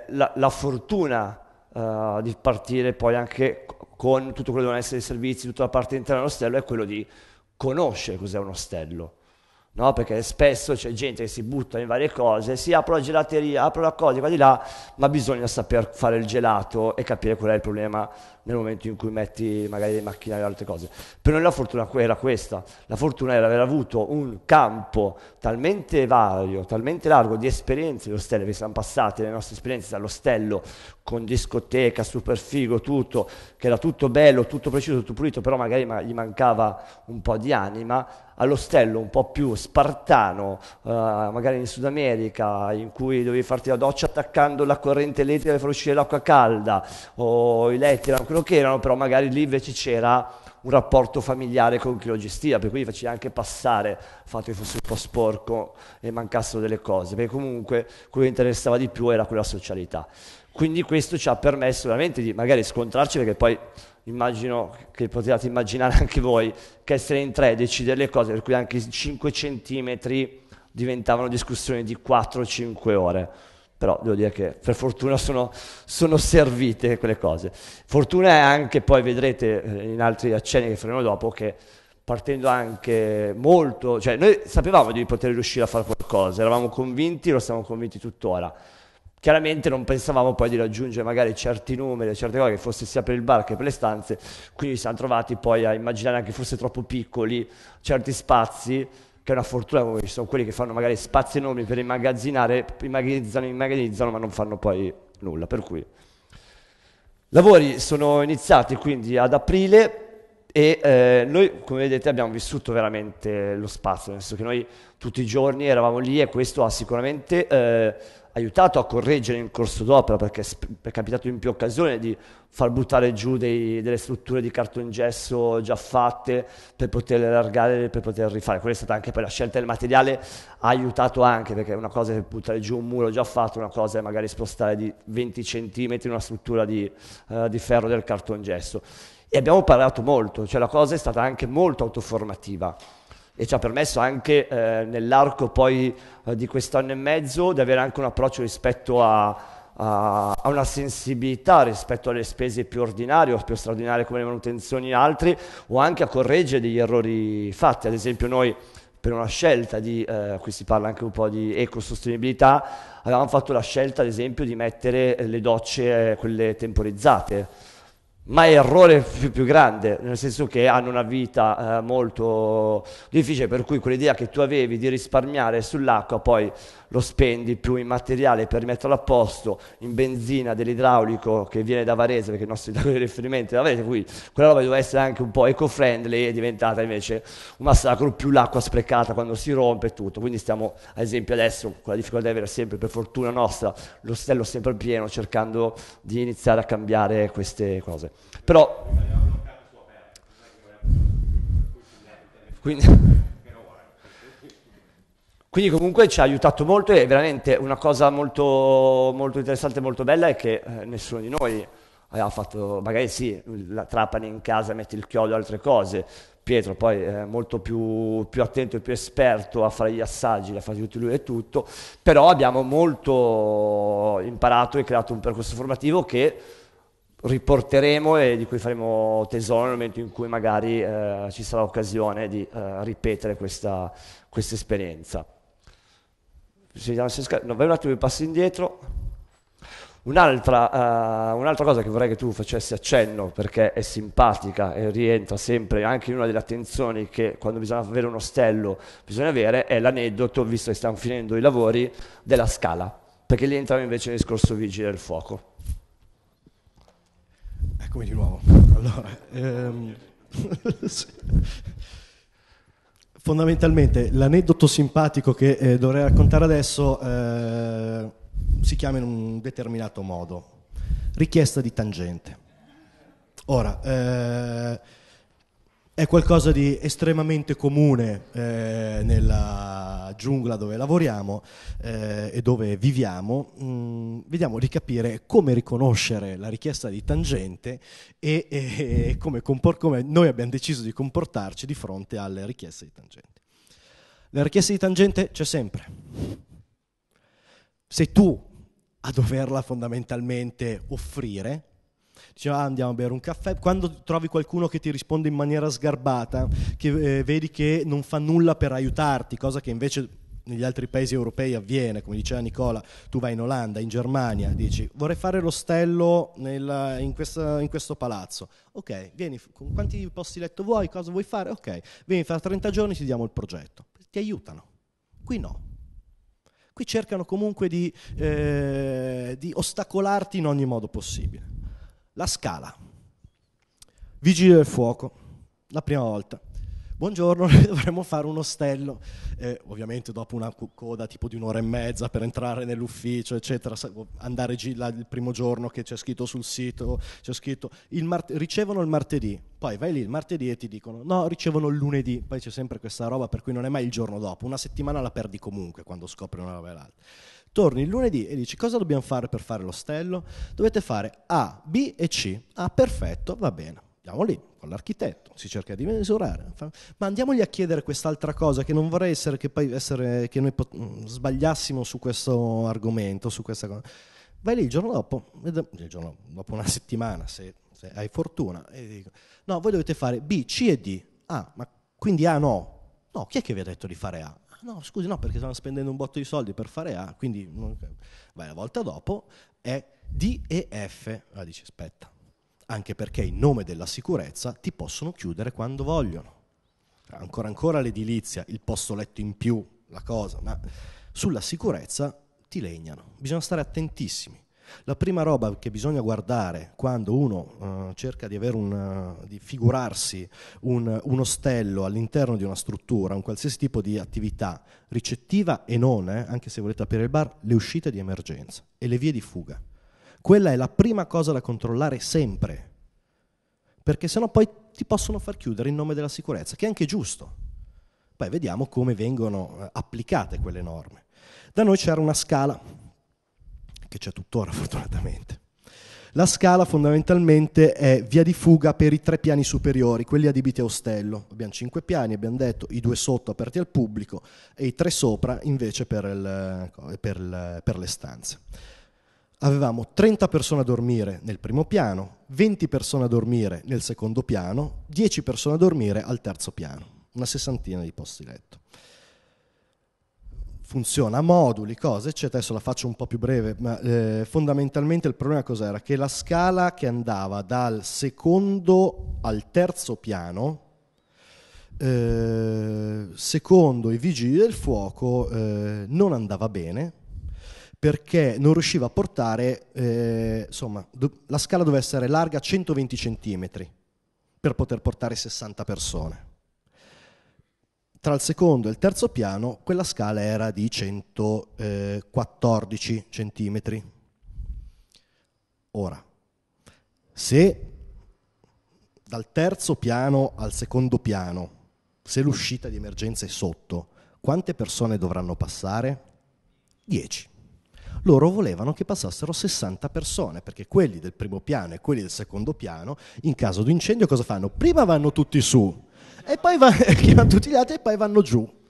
eh, la, la, fortuna eh, di partire poi anche con tutto quello che devono essere i servizi, tutta la parte interna dell'ostello, è quello di conoscere cos'è un ostello. No, perché spesso c'è gente che si butta in varie cose, si apre la gelateria, apre la cosa, va di là, ma bisogna saper fare il gelato e capire qual è il problema nel momento in cui metti magari dei macchinari o altre cose. Per noi la fortuna era questa, la fortuna era aver avuto un campo talmente vario, talmente largo di esperienze dell'ostello, perché siamo passate le nostre esperienze dall'ostello con discoteca, superfigo, tutto, che era tutto bello, tutto preciso, tutto pulito, però magari gli mancava un po' di anima, all'ostello un po' più spartano, eh, magari in Sud America, in cui dovevi farti la doccia attaccando la corrente elettrica per far uscire l'acqua calda, o i letti erano quello che erano, però magari lì invece c'era un rapporto familiare con chi lo gestiva, per cui gli facevi anche passare il fatto che fosse un po' sporco e mancassero delle cose, perché comunque quello che interessava di più era quella socialità. Quindi questo ci ha permesso veramente di magari scontrarci, perché poi immagino che potevate immaginare [laughs] anche voi che essere in tre, decidere le cose, per cui anche 5 centimetri diventavano discussioni di 4-5 ore però devo dire che per fortuna sono, sono servite quelle cose. Fortuna è anche, poi vedrete eh, in altri accenni che faremo dopo, che partendo anche molto, cioè noi sapevamo di poter riuscire a fare qualcosa, eravamo convinti, lo siamo convinti tuttora. Chiaramente non pensavamo poi di raggiungere magari certi numeri, certe cose che fosse sia per il bar che per le stanze, quindi ci siamo trovati poi a immaginare anche forse troppo piccoli certi spazi che è una fortuna come ci sono quelli che fanno magari spazi enormi per immagazzinare, immagazzano, immagazzano ma non fanno poi nulla. Per cui lavori sono iniziati quindi ad aprile e eh, noi come vedete abbiamo vissuto veramente lo spazio, nel senso che noi tutti i giorni eravamo lì e questo ha sicuramente eh, aiutato a correggere in corso d'opera perché è capitato in più occasioni di far buttare giù dei, delle strutture di cartongesso già fatte per poterle allargare, per poter rifare. Quella è stata anche poi la scelta del materiale, ha aiutato anche perché una cosa è buttare giù un muro già fatto, una cosa è magari spostare di 20 cm una struttura di, eh, di ferro del cartongesso. E abbiamo parlato molto, cioè la cosa è stata anche molto autoformativa e ci ha permesso anche eh, nell'arco poi eh, di quest'anno e mezzo di avere anche un approccio rispetto a, a, a, una sensibilità rispetto alle spese più ordinarie o più straordinarie come le manutenzioni e altri o anche a correggere degli errori fatti. Ad esempio noi per una scelta di, eh, qui si parla anche un po' di ecosostenibilità, avevamo fatto la scelta ad esempio di mettere le docce, eh, quelle temporizzate ma è errore più, più, grande, nel senso che hanno una vita eh, molto difficile, per cui quell'idea che tu avevi di risparmiare sull'acqua poi lo spendi più in materiale per metterlo a posto, in benzina dell'idraulico che viene da Varese, perché il nostro idraulico [laughs] di riferimento è da Varese, quindi quella roba doveva essere anche un po' eco-friendly e è diventata invece un massacro, più l'acqua sprecata quando si rompe e tutto. Quindi stiamo, ad esempio, adesso con la difficoltà di avere sempre, per fortuna nostra, lo stello sempre pieno, cercando di iniziare a cambiare queste cose. Però... Quindi... Quindi comunque ci ha aiutato molto e veramente una cosa molto, molto interessante e molto bella è che eh, nessuno di noi aveva fatto, magari sì, la trapani in casa, mette il chiodo, e altre cose. Pietro poi è molto più, più attento e più esperto a fare gli assaggi, a fare tutto lui e tutto, però abbiamo molto imparato e creato un percorso formativo che riporteremo e di cui faremo tesoro nel momento in cui magari eh, ci sarà occasione di eh, ripetere questa, questa esperienza. No, vai un attimo di passi indietro. Un'altra, uh, un'altra, cosa che vorrei che tu facessi accenno, perché è simpatica e rientra sempre anche in una delle attenzioni che quando bisogna avere un ostello bisogna avere, è l'aneddoto, visto che stanno finendo i lavori, della scala, perché lì entriamo invece nel discorso vigile del fuoco. Eccomi di nuovo. Allora, ehm... [laughs] Fondamentalmente l'aneddoto simpatico che eh, dovrei raccontare adesso eh, si chiama in un determinato modo, richiesta di tangente. Ora, eh, è qualcosa di estremamente comune eh, nella giungla dove lavoriamo eh, e dove viviamo. Mm, vediamo di capire come riconoscere la richiesta di tangente e, e come, compor- come noi abbiamo deciso di comportarci di fronte alle richieste di tangente. La richiesta di tangente c'è sempre. Sei tu a doverla fondamentalmente offrire diceva ah, andiamo a bere un caffè, quando trovi qualcuno che ti risponde in maniera sgarbata, che eh, vedi che non fa nulla per aiutarti, cosa che invece negli altri paesi europei avviene, come diceva Nicola, tu vai in Olanda, in Germania, dici vorrei fare l'ostello nel, in, questa, in, questo palazzo, ok, vieni, con quanti posti letto vuoi, cosa vuoi fare, ok, vieni fra 30 giorni ti diamo il progetto, ti aiutano, qui no. Qui cercano comunque di, eh, di ostacolarti in ogni modo possibile. La scala. Vigili del fuoco, la prima volta. Buongiorno, [laughs] dovremmo fare un ostello, eh, ovviamente dopo una coda tipo di un'ora e mezza per entrare nell'ufficio, eccetera, andare là il primo giorno che c'è scritto sul sito, c'è scritto il mart- ricevono il martedì, poi vai lì il martedì e ti dicono no, ricevono il lunedì, poi c'è sempre questa roba per cui non è mai il giorno dopo, una settimana la perdi comunque quando scopri una roba e l'altra torni il lunedì e dici cosa dobbiamo fare per fare l'ostello? Dovete fare A, B e C. Ah, perfetto, va bene. Andiamo lì con l'architetto, si cerca di misurare, ma andiamogli a chiedere quest'altra cosa che non vorrei essere che, poi essere, che noi pot- mm, sbagliassimo su questo argomento, su questa cosa. Vai lì il giorno dopo, il giorno dopo una settimana, se, se hai fortuna, e dico, no, voi dovete fare B, C e D. Ah, ma quindi A no, No, chi è che vi ha detto di fare A? no, scusi, no, perché stanno spendendo un botto di soldi per fare A, quindi vai la volta dopo, è D e F. Ah, dice, aspetta, anche perché in nome della sicurezza ti possono chiudere quando vogliono. Ancora ancora l'edilizia, il posto letto in più, la cosa, ma sulla sicurezza ti legnano, bisogna stare attentissimi. La prima roba che bisogna guardare quando uno uh, cerca di, una, eh, di figurarsi un, un, ostello all'interno di una struttura, un qualsiasi tipo di attività ricettiva e non, eh, anche se volete aprire il bar, le uscite di emergenza e le vie di fuga. Quella è la prima cosa da controllare sempre, perché sennò poi ti possono far chiudere in nome della sicurezza, che è anche giusto. Poi vediamo come vengono eh, applicate quelle norme. Da noi c'era una scala che c'è tuttora [laughs] fortunatamente. La scala fondamentalmente è via di fuga per i tre piani superiori, quelli adibiti a ostello. Abbiamo cinque piani, abbiamo detto, i due sotto aperti al pubblico e i tre sopra invece per, il, ecco, per, il, per le stanze. Avevamo 30 persone a dormire nel primo piano, 20 persone a dormire nel secondo piano, 10 persone a dormire al terzo piano, una sessantina di posti letto funziona, moduli, cose, eccetera. Adesso la faccio un po' più breve, ma eh, fondamentalmente il problema cos'era? Che la scala che andava dal secondo al terzo piano, eh, secondo i vigili del fuoco, eh, non andava bene perché non riusciva a portare, eh, insomma, do- la scala doveva essere larga 120 cm per poter portare 60 persone tra il secondo e il terzo piano quella scala era di 114 centimetri. Ora, se dal terzo piano al secondo piano, se l'uscita di emergenza è sotto, quante persone dovranno passare? 10. Loro volevano che passassero 60 persone, perché quelli del primo piano e quelli del secondo piano, in caso di incendio, cosa fanno? Prima vanno tutti su, e poi va, [laughs] chiamano tutti gli altri e poi vanno giù.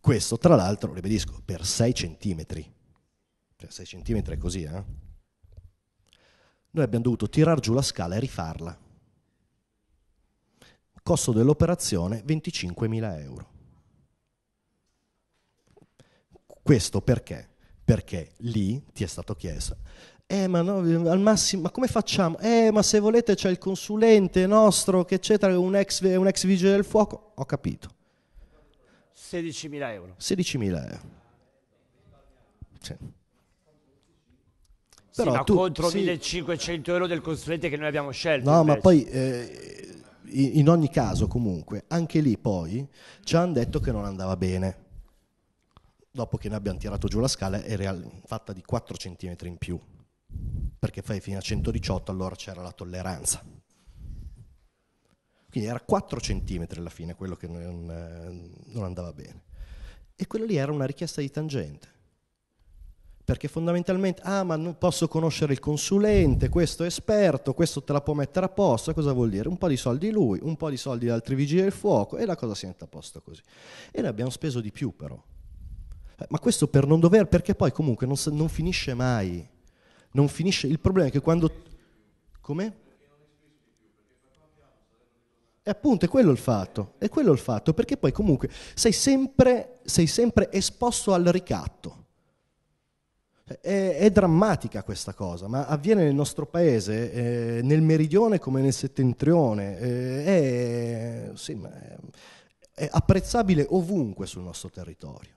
Questo, tra l'altro, ribadisco, per 6 centimetri. Cioè 6 centimetri è così, eh? Noi abbiamo dovuto tirar giù la scala e rifarla. Costo dell'operazione 25.000 euro. Questo perché? Perché lì ti è stato chiesto eh, ma no, al massimo, ma come facciamo? Eh, ma se volete c'è il consulente nostro, che eccetera, un ex, un ex vigile del fuoco. Ho capito. 16.000 euro. 16.000 euro. Sì. Sì, Però ma tu, contro sì. 1.500 euro del consulente che noi abbiamo scelto. No, invece. ma poi... Eh, in ogni caso, comunque, anche lì poi ci hanno detto che non andava bene. Dopo che ne abbiamo tirato giù la scala, era fatta di 4 cm in più perché fai fino a 118 allora c'era la tolleranza. Quindi era 4 centimetri alla fine quello che non, eh, non andava bene. E quella lì era una richiesta di tangente. Perché fondamentalmente, ah ma non posso conoscere il consulente, questo è esperto, questo te la può mettere a posto, cosa vuol dire? Un po' di soldi lui, un po' di soldi altri vigili del fuoco e la cosa si mette a posto così. E ne abbiamo speso di più però. Eh, ma questo per non dover, perché poi comunque non, non finisce mai non finisce. Il problema è che quando... Come? E appunto è quello il fatto, è quello il fatto, perché poi comunque sei sempre, sei sempre esposto al ricatto. È, è, drammatica questa cosa, ma avviene nel nostro paese, eh, nel meridione come nel settentrione, eh, è, sì, è, è apprezzabile ovunque sul nostro territorio.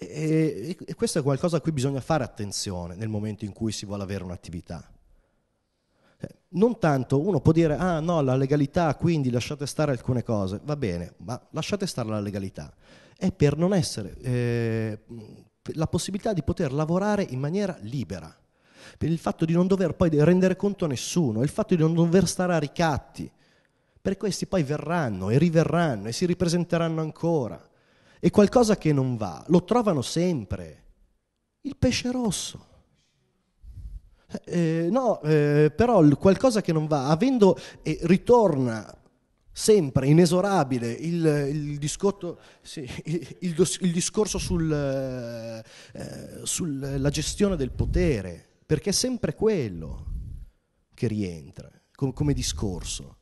E, e, questo è qualcosa a cui bisogna fare attenzione nel momento in cui si vuole avere un'attività. Cioè, non tanto uno può dire, ah no, la legalità, quindi lasciate stare alcune cose, va bene, ma lasciate stare la legalità. È per non essere, eh, la possibilità di poter lavorare in maniera libera, per il fatto di non dover poi rendere conto a nessuno, il fatto di non dover stare a ricatti, per questi poi verranno e riverranno e si ripresenteranno ancora e qualcosa che non va, lo trovano sempre. Il pesce rosso. Eh, eh no, eh, però qualcosa che non va, avendo, eh, ritorna sempre inesorabile il, il, discotto, sì, [laughs] il, il discorso sulla sul, eh, gestione del potere, perché è sempre quello che rientra come, come discorso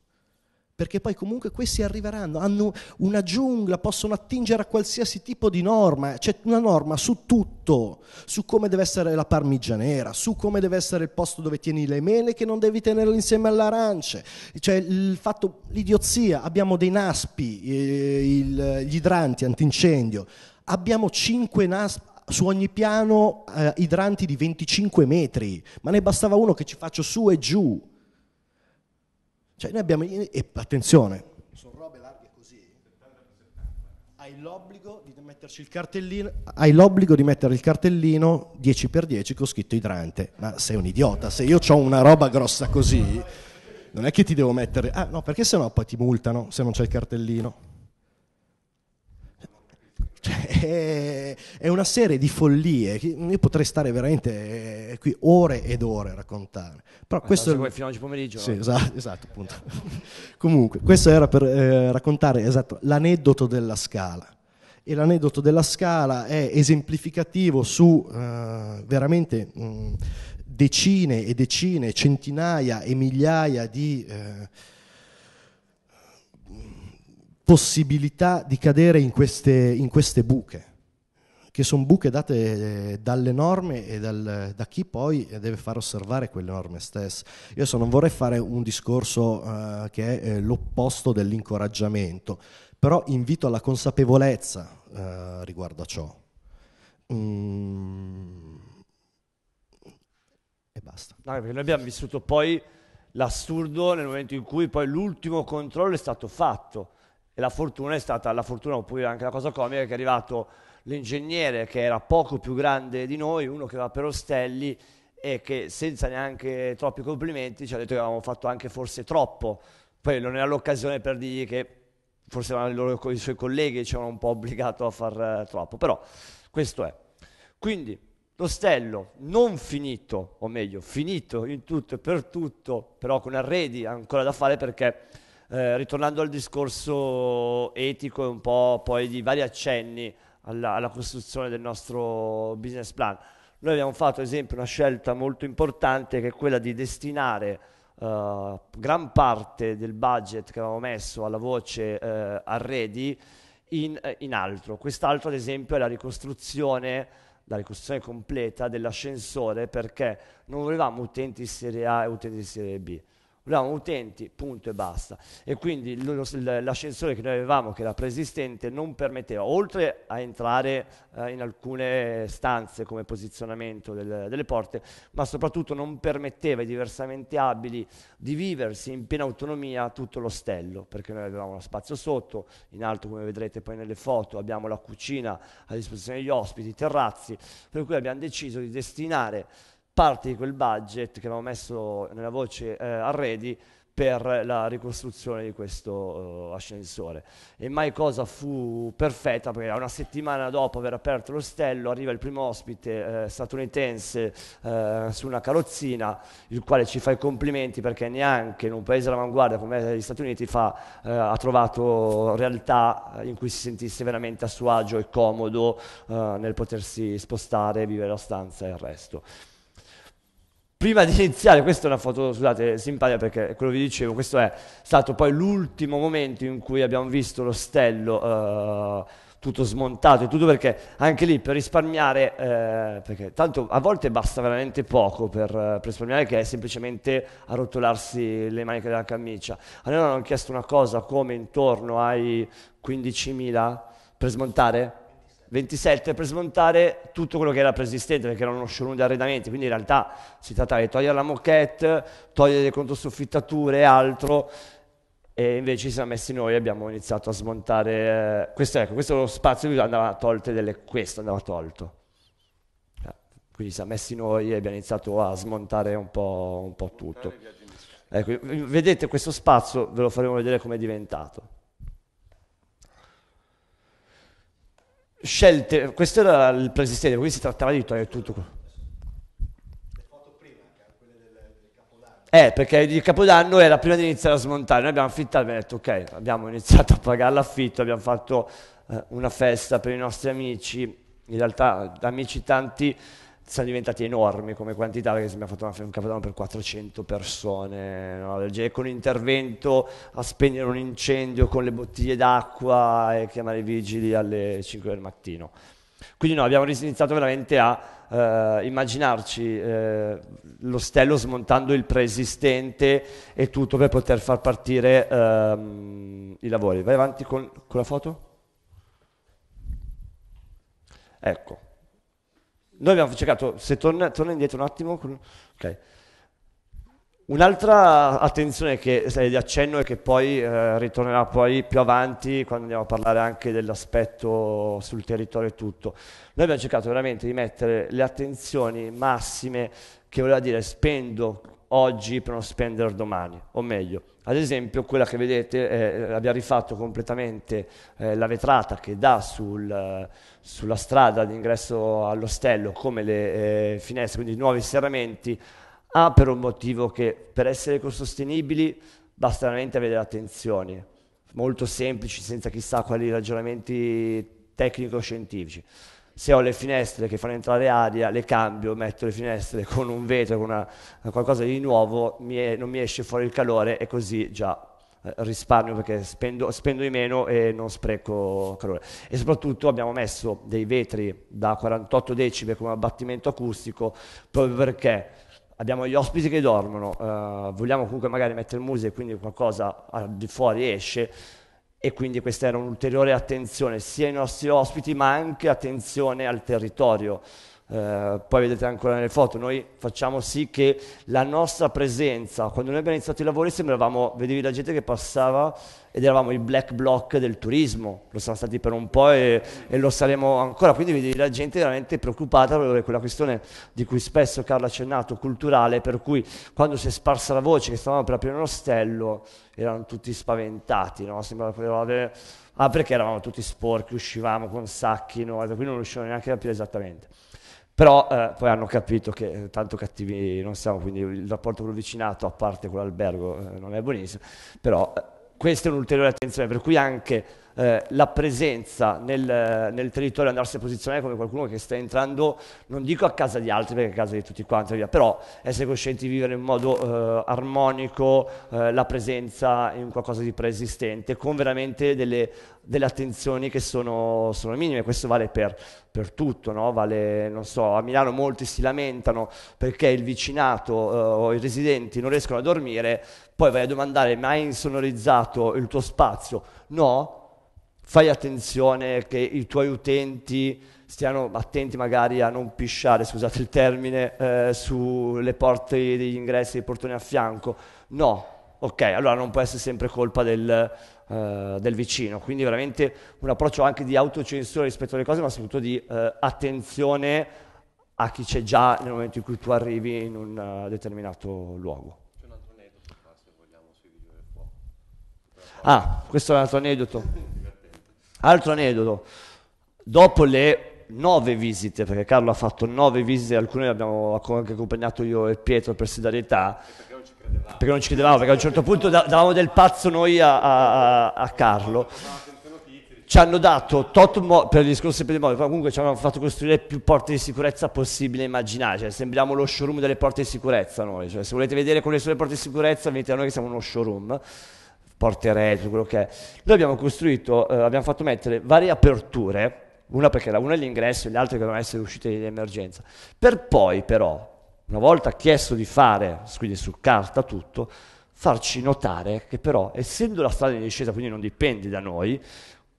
perché poi comunque questi arriveranno, hanno una giungla, possono attingere a qualsiasi tipo di norma, c'è una norma su tutto, su come deve essere la parmigianera, su come deve essere il posto dove tieni le mele che non devi tenerle insieme alle arance, cioè il fatto, l'idiozia, abbiamo dei naspi, eh, il, gli idranti antincendio, abbiamo cinque naspi, su ogni piano eh, idranti di 25 metri, ma ne bastava uno che ci faccio su e giù cioè noi abbiamo, e attenzione, sono robe larghe così, hai l'obbligo di metterci il cartellino, hai l'obbligo di mettere il cartellino 10x10 con scritto idrante, ma sei un idiota, se io ho una roba grossa così, non è che ti devo mettere, ah no perché sennò poi ti multano se non c'è il cartellino. Cioè, è, una serie di follie che io potrei stare veramente eh, qui ore ed ore a raccontare. Però Ma questo... Come fino oggi pomeriggio. Sì, esatto, esatto appunto. [laughs] Comunque, questo era per eh, raccontare esatto, l'aneddoto della scala e l'aneddoto della scala è esemplificativo su eh, veramente mh, mm, decine e decine, centinaia e migliaia di eh, possibilità di cadere in queste, in queste buche, che sono buche date eh, dalle norme e dal, da chi poi eh, deve far osservare quelle norme stesse. Io adesso non vorrei fare un discorso eh, che è eh, l'opposto dell'incoraggiamento, però invito alla consapevolezza eh, riguardo a ciò. Mm. E basta. No, noi abbiamo vissuto poi l'assurdo nel momento in cui poi l'ultimo controllo è stato fatto e la fortuna è stata la fortuna oppure anche la cosa comica che è arrivato l'ingegnere che era poco più grande di noi, uno che va per Ostelli e che senza neanche troppi complimenti ci ha detto che avevamo fatto anche forse troppo, poi non era l'occasione per dirgli che forse i, loro, i suoi colleghi ci avevano un po' obbligato a far eh, troppo, però questo è. Quindi l'ostello non finito, o meglio finito in tutto e per tutto, però con arredi ancora da fare perché eh, ritornando al discorso etico e un po' poi di vari accenni alla, alla costruzione del nostro business plan, noi abbiamo fatto ad esempio una scelta molto importante che è quella di destinare Uh, gran parte del budget che avevamo messo alla voce uh, eh, arredi in, in, altro. Quest'altro, ad esempio, è la ricostruzione, la ricostruzione completa dell'ascensore perché non volevamo utenti di serie A e utenti di serie B volevamo utenti, punto e basta. E quindi l'ascensore che noi avevamo, che era preesistente, non permetteva, oltre a entrare eh, in alcune stanze come posizionamento del, delle porte, ma soprattutto non permetteva ai diversamente abili di viversi in piena autonomia tutto l'ostello, perché noi avevamo lo spazio sotto, in alto come vedrete poi nelle foto abbiamo la cucina a disposizione degli ospiti, i terrazzi, per cui abbiamo deciso di destinare parte di quel budget che avevamo messo nella voce eh, arredi per la ricostruzione di questo uh, ascensore. E mai cosa fu perfetta, perché una settimana dopo aver aperto l'ostello arriva il primo ospite eh, statunitense eh, su una carrozzina, il quale ci fa i complimenti perché neanche in un paese all'avanguardia come gli Stati Uniti fa, eh, ha trovato realtà in cui si sentisse veramente a suo agio e comodo eh, nel potersi spostare, vivere la stanza e il resto prima di iniziare, questa è una foto, scusate, simpatica perché quello vi dicevo, questo è stato poi l'ultimo momento in cui abbiamo visto l'ostello eh, tutto smontato e tutto perché anche lì per risparmiare, eh, perché tanto a volte basta veramente poco per, eh, per, risparmiare che è semplicemente arrotolarsi le maniche della camicia. A noi hanno chiesto una cosa come intorno ai 15.000 per smontare 27 per smontare tutto quello che era preesistente perché era uno showroom di arredamenti quindi in realtà si trattava di togliere la moquette togliere le controsoffittature e altro e invece ci siamo messi noi e abbiamo iniziato a smontare eh, questo, ecco, questo è lo spazio che andava tolto delle, questo andava tolto eh, quindi ci siamo messi noi e abbiamo iniziato a smontare un po', un po tutto ecco, vedete questo spazio ve lo faremo vedere come è diventato scelte, questo era il presistente, quindi si trattava di togliere tutto. Le foto prima, anche quelle del, del Capodanno. Eh, perché il Capodanno era prima di iniziare a smontare, noi abbiamo affittato, abbiamo detto ok, abbiamo iniziato a pagare l'affitto, abbiamo fatto eh, una festa per i nostri amici, in realtà amici tanti sono diventati enormi come quantità perché abbiamo fatto una, un capodanno per 400 persone no? con intervento a spegnere un incendio con le bottiglie d'acqua e chiamare i vigili alle 5 del mattino quindi no, abbiamo iniziato veramente a eh, immaginarci eh, l'ostello smontando il preesistente e tutto per poter far partire ehm, i lavori vai avanti con, con la foto ecco noi abbiamo cercato, se torna, torna indietro un attimo, ok. Un'altra attenzione che di accenno e che poi eh, ritornerà poi più avanti quando andiamo a parlare anche dell'aspetto sul territorio e tutto. Noi abbiamo cercato veramente di mettere le attenzioni massime che voleva dire spendo oggi per non spendere domani, o meglio, ad esempio quella che vedete, eh, abbiamo rifatto completamente eh, la vetrata che dà sul, sulla strada d'ingresso all'ostello come le eh, finestre, quindi nuovi serramenti, ha per un motivo che per essere ecosostenibili basta veramente avere attenzioni, molto semplici, senza chissà quali ragionamenti tecnico-scientifici se ho le finestre che fanno entrare aria, le cambio, metto le finestre con un vetro, con una, qualcosa di nuovo, mi è, non mi esce fuori il calore e così già eh, risparmio perché spendo, spendo, di meno e non spreco calore. E soprattutto abbiamo messo dei vetri da 48 decibel come abbattimento acustico proprio perché abbiamo gli ospiti che dormono, eh, vogliamo comunque magari mettere musica e quindi qualcosa di fuori esce, e quindi questa era un'ulteriore attenzione sia ai nostri ospiti ma anche attenzione al territorio. Eh, poi vedete ancora nelle foto, noi facciamo sì che la nostra presenza, quando noi abbiamo iniziato i lavori sembravamo, vedevi la gente che passava ed eravamo il black block del turismo, lo siamo stati per un po' e, e lo saremo ancora, quindi vedevi la gente veramente preoccupata per quella questione di cui spesso Carlo ha accennato, culturale, per cui quando si è sparsa la voce che stavamo per aprire un ostello erano tutti spaventati, no? sembrava che avere... Ah, perché eravamo tutti sporchi, uscivamo con sacchi, no? quindi non riuscivano neanche a capire esattamente. Però eh, poi hanno capito che eh, tanto cattivi non siamo, quindi il rapporto con il vicinato, a parte con l'albergo, eh, non è buonissimo, però eh, questa è un'ulteriore attenzione, per cui anche eh, la presenza nel, nel, territorio, andarsi a posizionare come qualcuno che sta entrando, non dico a casa di altri perché è a casa di tutti quanti, via, però essere coscienti di vivere in modo eh, armonico eh, la presenza in qualcosa di preesistente, con veramente delle, delle attenzioni che sono, sono, minime, questo vale per, per tutto, no? vale, so, a Milano molti si lamentano perché il vicinato eh, o i residenti non riescono a dormire, poi vai a domandare ma hai insonorizzato il tuo spazio? No, fai attenzione che i tuoi utenti stiano attenti magari a non pisciare, scusate il termine, eh, sulle porte degli ingressi, dei portoni a fianco. No, ok, allora non può essere sempre colpa del, eh, del vicino. Quindi veramente un approccio anche di autocensura rispetto alle cose, ma soprattutto di eh, attenzione a chi c'è già nel momento in cui tu arrivi in un eh, determinato luogo. C'è un altro aneddoto qua, se vogliamo, sui video del fuoco. Ah, questo è un altro aneddoto. Altro aneddoto, dopo le nove visite, perché Carlo ha fatto nove visite, alcune le abbiamo anche accompagnato io e Pietro per solidarietà. Perché non ci credevamo? Perché non ci credevamo, perché a un certo punto davamo del pazzo noi a, a, a Carlo. Ci hanno dato tot mo- per il discorso di modo, comunque ci hanno fatto costruire più porte di sicurezza possibile immaginare, cioè sembriamo lo showroom delle porte di sicurezza noi, cioè se volete vedere quali sono le porte di sicurezza venite a noi che siamo uno showroom porterei, su quello che è. Noi abbiamo costruito, eh, abbiamo fatto mettere varie aperture, una perché era una è l'ingresso e le altre che dovevano essere uscite di emergenza, per poi però, una volta chiesto di fare, quindi su carta tutto, farci notare che però, essendo la strada in discesa, quindi non dipende da noi,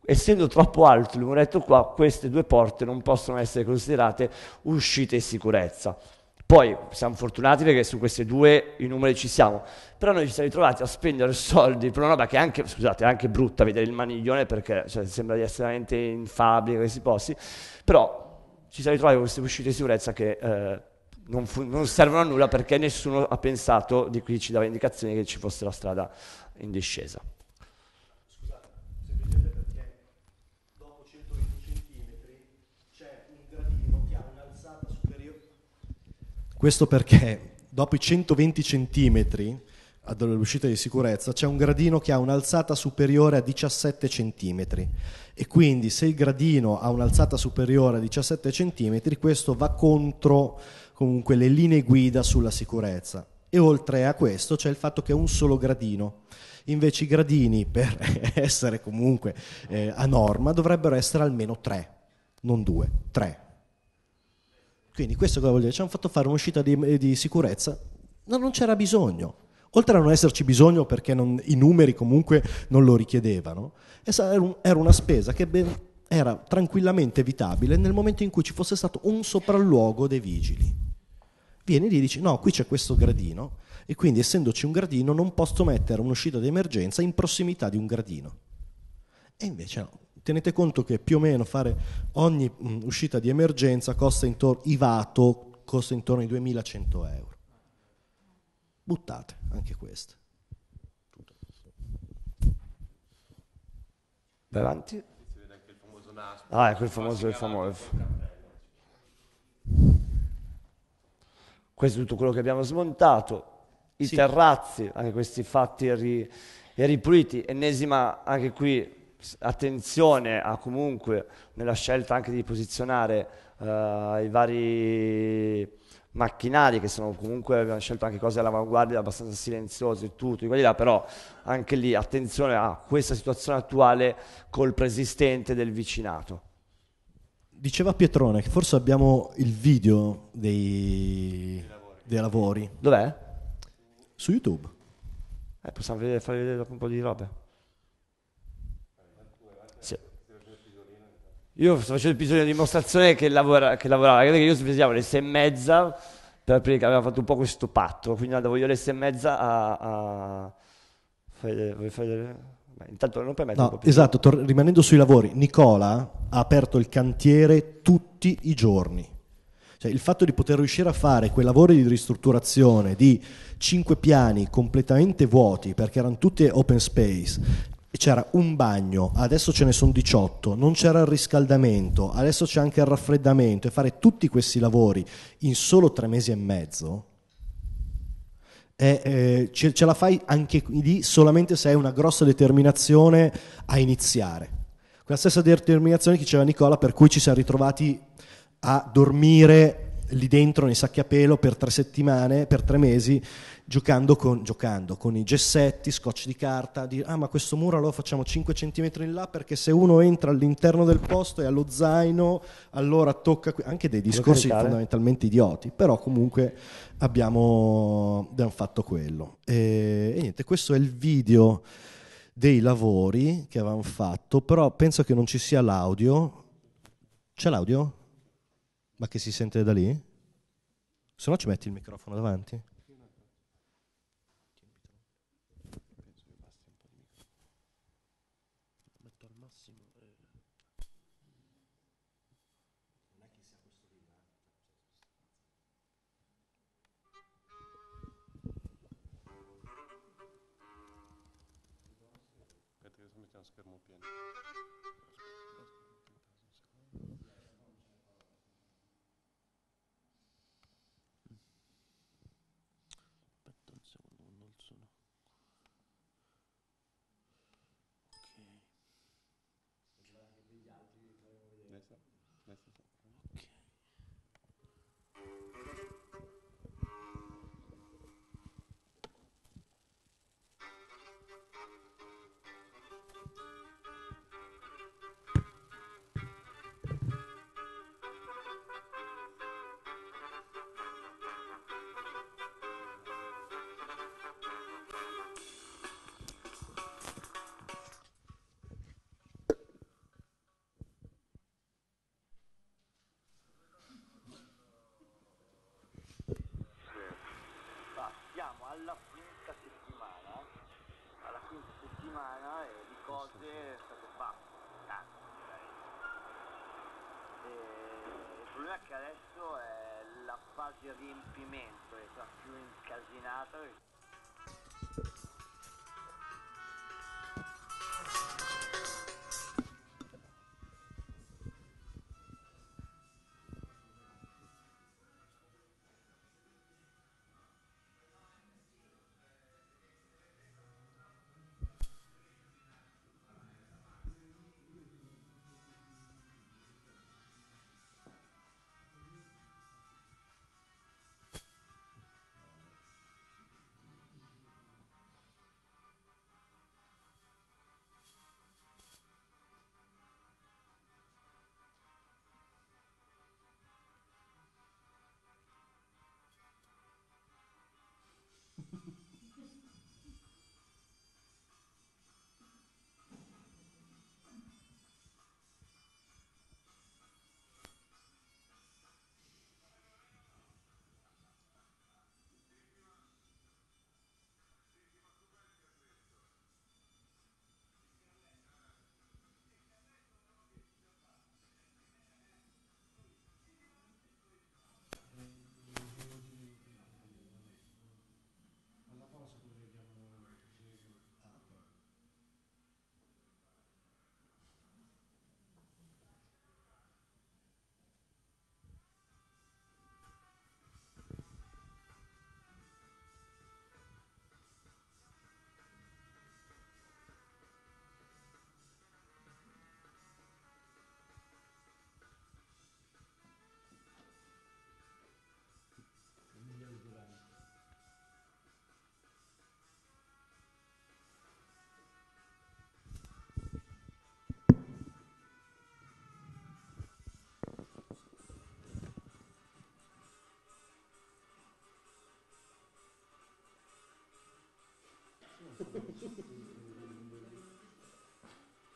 essendo troppo alto il muretto qua, queste due porte non possono essere considerate uscite in sicurezza. Poi siamo fortunati perché su queste due i numeri ci siamo, però noi ci siamo ritrovati a spendere [laughs] soldi per una roba che è anche, scusate, è anche brutta vedere il maniglione perché cioè, sembra di essere veramente in fabbrica, questi posti, però ci siamo ritrovati con queste uscite di sicurezza che eh, non, fu- non, servono a nulla perché nessuno ha pensato di qui ci dava indicazioni che ci fosse la strada in discesa. Questo perché dopo i 120 centimetri all'uscita di sicurezza c'è un gradino che ha un'alzata superiore a 17 centimetri e quindi se il gradino ha un'alzata superiore a 17 centimetri questo va contro comunque le linee guida sulla sicurezza e oltre a questo c'è il fatto che è un solo gradino invece i gradini per [laughs] essere comunque eh, a norma dovrebbero essere almeno tre non due, tre quindi questo cosa vuol dire? Ci hanno fatto fare un'uscita di, eh, di sicurezza, no, non c'era bisogno. Oltre a non esserci bisogno perché non, i numeri comunque non lo richiedevano, era una spesa che era tranquillamente evitabile nel momento in cui ci fosse stato un sopralluogo dei vigili. Vieni lì e dici no, qui c'è questo gradino e quindi essendoci un gradino non posso mettere un'uscita di emergenza in prossimità di un gradino. E invece no, tenete conto che più o meno fare ogni mh, uscita di emergenza costa intorno, IVATO costa intorno ai 2100 euro. Buttate anche questo Vai Ah, è quel famoso, il famoso. Questo è tutto quello che abbiamo smontato. I sì. terrazzi, anche questi fatti ri, ripuliti. Ennesima, anche qui attenzione a comunque nella scelta anche di posizionare uh, i vari macchinari che sono comunque abbiamo scelto anche cose all'avanguardia abbastanza silenziose e tutto di là però anche lì attenzione a questa situazione attuale col preesistente del vicinato diceva Pietrone che forse abbiamo il video dei, dei lavori. dov'è? su youtube eh, possiamo vedere, fare vedere dopo un po' di robe Io sto facendo il episodio di dimostrazione che, lavora, che lavorava, che io svegliavo alle sei e mezza, per, aprire, che aveva fatto un po' questo patto, quindi andavo io alle sei e mezza a... a... Fai vedere, vuoi fare vedere? Beh, intanto non permette no, Esatto, tor- rimanendo sui lavori, Nicola ha aperto il cantiere tutti i giorni. Cioè, il fatto di poter riuscire a fare quei lavori di ristrutturazione di cinque piani completamente vuoti perché erano tutti open space c'era un bagno, adesso ce ne sono 18, non c'era il riscaldamento, adesso c'è anche il raffreddamento e fare tutti questi lavori in solo tre mesi e mezzo, e, eh, ce, ce la fai anche lì solamente se hai una grossa determinazione a iniziare. Quella stessa determinazione che diceva Nicola per cui ci siamo ritrovati a dormire lì dentro nei sacchi a pelo per tre settimane, per tre mesi, giocando con, giocando con i gessetti, scotch di carta, di ah ma questo muro allora facciamo 5 cm in là perché se uno entra all'interno del posto e allo zaino allora tocca qui. anche dei discorsi fondamentalmente idioti, però comunque abbiamo, abbiamo fatto quello. E, e niente, questo è il video dei lavori che avevamo fatto, però penso che non ci sia l'audio. C'è l'audio? Ma che si sente da lì? Se no ci metti il microfono davanti. volte è stato fatto, tanto il problema è che adesso è la fase riempimento è la più incasinata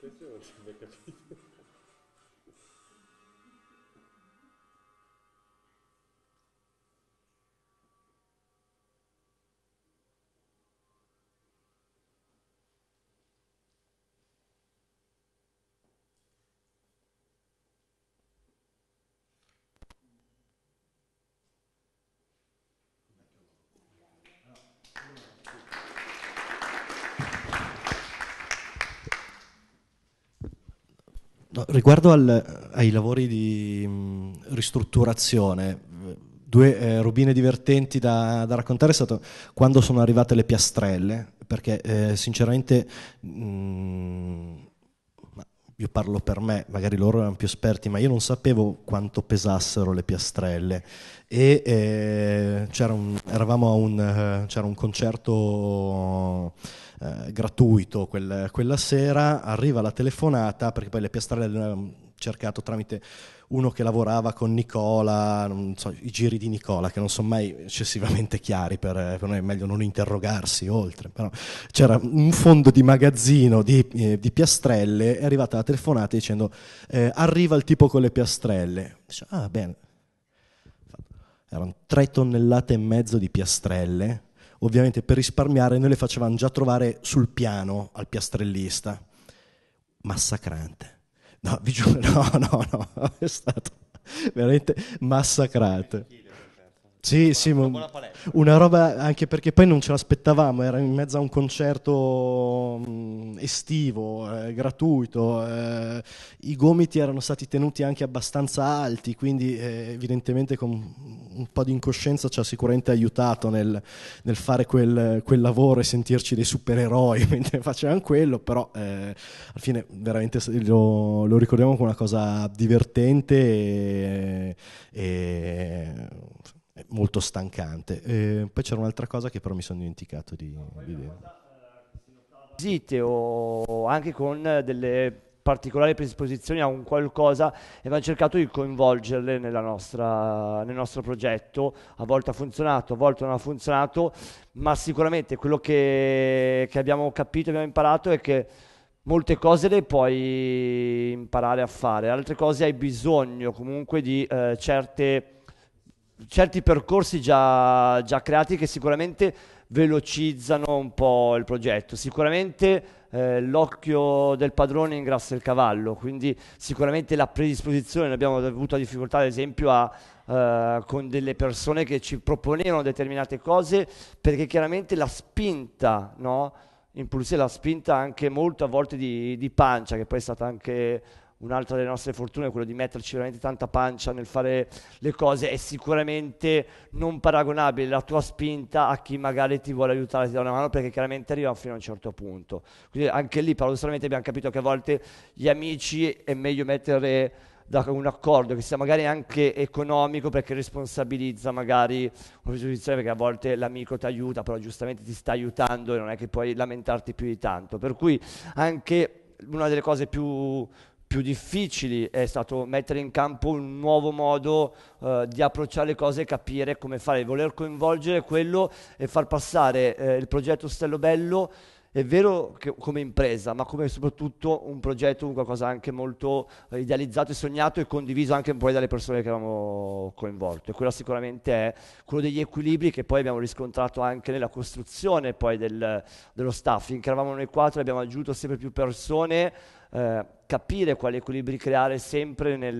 Хотел тебя копить. riguardo al, ai lavori di mh, mm, ristrutturazione, due eh, rubine divertenti da, da, raccontare è stato quando sono arrivate le piastrelle, perché eh, sinceramente... Mh, mm, io parlo per me, magari loro erano più esperti, ma io non sapevo quanto pesassero le piastrelle. E eh, c'era, un, un, eh, c'era, un, concerto eh, gratuito quel, quella sera, arriva la telefonata, perché poi le piastrelle le avevano cercato tramite uno che lavorava con Nicola, so, i giri di Nicola, che non sono mai eccessivamente chiari, per, eh, per noi è meglio non interrogarsi oltre, però c'era un fondo di magazzino di, eh, di piastrelle, è arrivata la telefonata dicendo eh, arriva il tipo con le piastrelle. Dice, ah bene, erano tre tonnellate e mezzo di piastrelle Ovviamente per risparmiare noi le facevamo già trovare sul piano al piastrellista. Massacrante. No, vi giuro, [laughs] no, no, no, è stato veramente massacrante. Sì, una, sì, una, buona palestra. una roba anche perché poi non ce l'aspettavamo, era in mezzo a un concerto mm, estivo, eh, gratuito, eh, i gomiti erano stati tenuti anche abbastanza alti, quindi eh, evidentemente con un po' di incoscienza ci ha sicuramente aiutato nel, nel fare quel, quel, lavoro e sentirci dei supereroi [laughs] mentre facevamo quello, però eh, alla fine veramente lo, lo, ricordiamo come una cosa divertente e, e molto stancante. Eh, poi c'era un'altra cosa che però mi sono dimenticato di, di dire. Visite o anche con delle particolari predisposizioni a un qualcosa e abbiamo cercato di coinvolgerle nostra, nel nostro progetto. A volte ha funzionato, a volte non ha funzionato, ma sicuramente quello che, che abbiamo capito, abbiamo imparato è che molte cose le puoi imparare a fare, altre cose hai bisogno comunque di eh, certe certi percorsi già, già, creati che sicuramente velocizzano un po' il progetto, sicuramente eh, l'occhio del padrone ingrassa il cavallo, quindi sicuramente la predisposizione, abbiamo avuto difficoltà ad esempio a, eh, con delle persone che ci proponevano determinate cose perché chiaramente la spinta, no? Impulsiva, la spinta anche molto a volte di, di pancia, che poi è stata anche un'altra delle nostre fortune è quella di metterci veramente tanta pancia nel fare le cose, è sicuramente non paragonabile la tua spinta a chi magari ti vuole aiutare, ti dà una mano, perché chiaramente arriva fino a un certo punto. Quindi anche lì paradossalmente abbiamo capito che a volte gli amici è meglio mettere da un accordo che sia magari anche economico perché responsabilizza magari una giurisdizione perché a volte l'amico ti aiuta però giustamente ti sta aiutando e non è che puoi lamentarti più di tanto per cui anche una delle cose più più difficili è stato mettere in campo un nuovo modo eh, di approcciare le cose e capire come fare, voler coinvolgere quello e far passare eh, il progetto Stello Bello è vero che, come impresa, ma come soprattutto un progetto, un qualcosa anche molto eh, idealizzato e sognato e condiviso anche poi dalle persone che avevamo coinvolto. E quello sicuramente è quello degli equilibri che poi abbiamo riscontrato anche nella costruzione poi del, dello staff. Finché eravamo noi quattro, abbiamo aggiunto sempre più persone eh, capire quali equilibri creare sempre nel,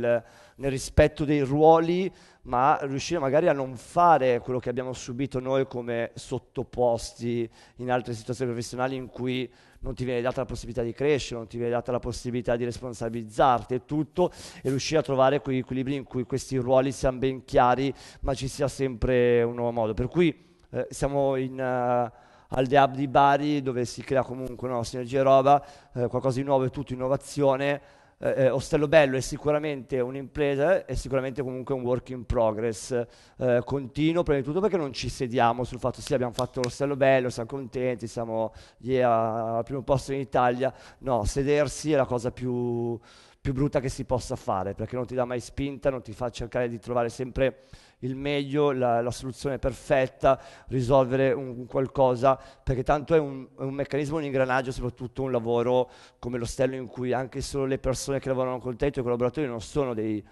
nel, rispetto dei ruoli, ma riuscire magari a non fare quello che abbiamo subito noi come sottoposti in altre situazioni professionali in cui non ti viene data la possibilità di crescere, non ti viene data la possibilità di responsabilizzarti e tutto, e riuscire a trovare quegli equilibri in cui questi ruoli siano ben chiari, ma ci sia sempre un nuovo modo. Per cui eh, siamo in... Uh, al DAB di Bari dove si crea comunque una no, sinergia e roba, eh, qualcosa di nuovo è tutto innovazione. Eh, eh, Ostello Bello è sicuramente un'impresa, è sicuramente comunque un work in progress eh, continuo, prima di tutto perché non ci sediamo sul fatto sì abbiamo fatto l'Ostello Bello, siamo contenti, siamo yeah, al primo posto in Italia, no, sedersi è la cosa più, più brutta che si possa fare perché non ti dà mai spinta, non ti fa cercare di trovare sempre il meglio, la, la soluzione perfetta, risolvere un, un qualcosa, perché tanto è un, è un, meccanismo, un ingranaggio, soprattutto un lavoro come lo stello in cui anche solo le persone che lavorano con te, i tuoi collaboratori, non sono dei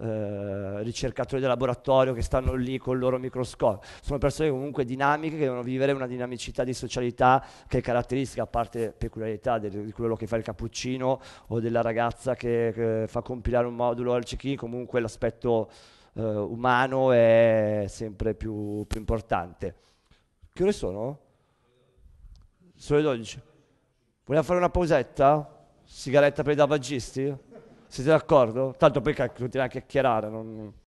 eh, ricercatori del laboratorio che stanno lì con il loro microscopio, sono persone comunque dinamiche che devono vivere una dinamicità di socialità che è caratteristica, a parte peculiarità del, di quello che fa il cappuccino o della ragazza che, che fa compilare un modulo al check-in, comunque l'aspetto eh, umano è sempre più, più, importante. Che ore sono? Sono le 12. Vogliamo fare una pausetta? Sigaretta per i tabagisti? Siete d'accordo? Tanto poi continuiamo a chiacchierare. Non...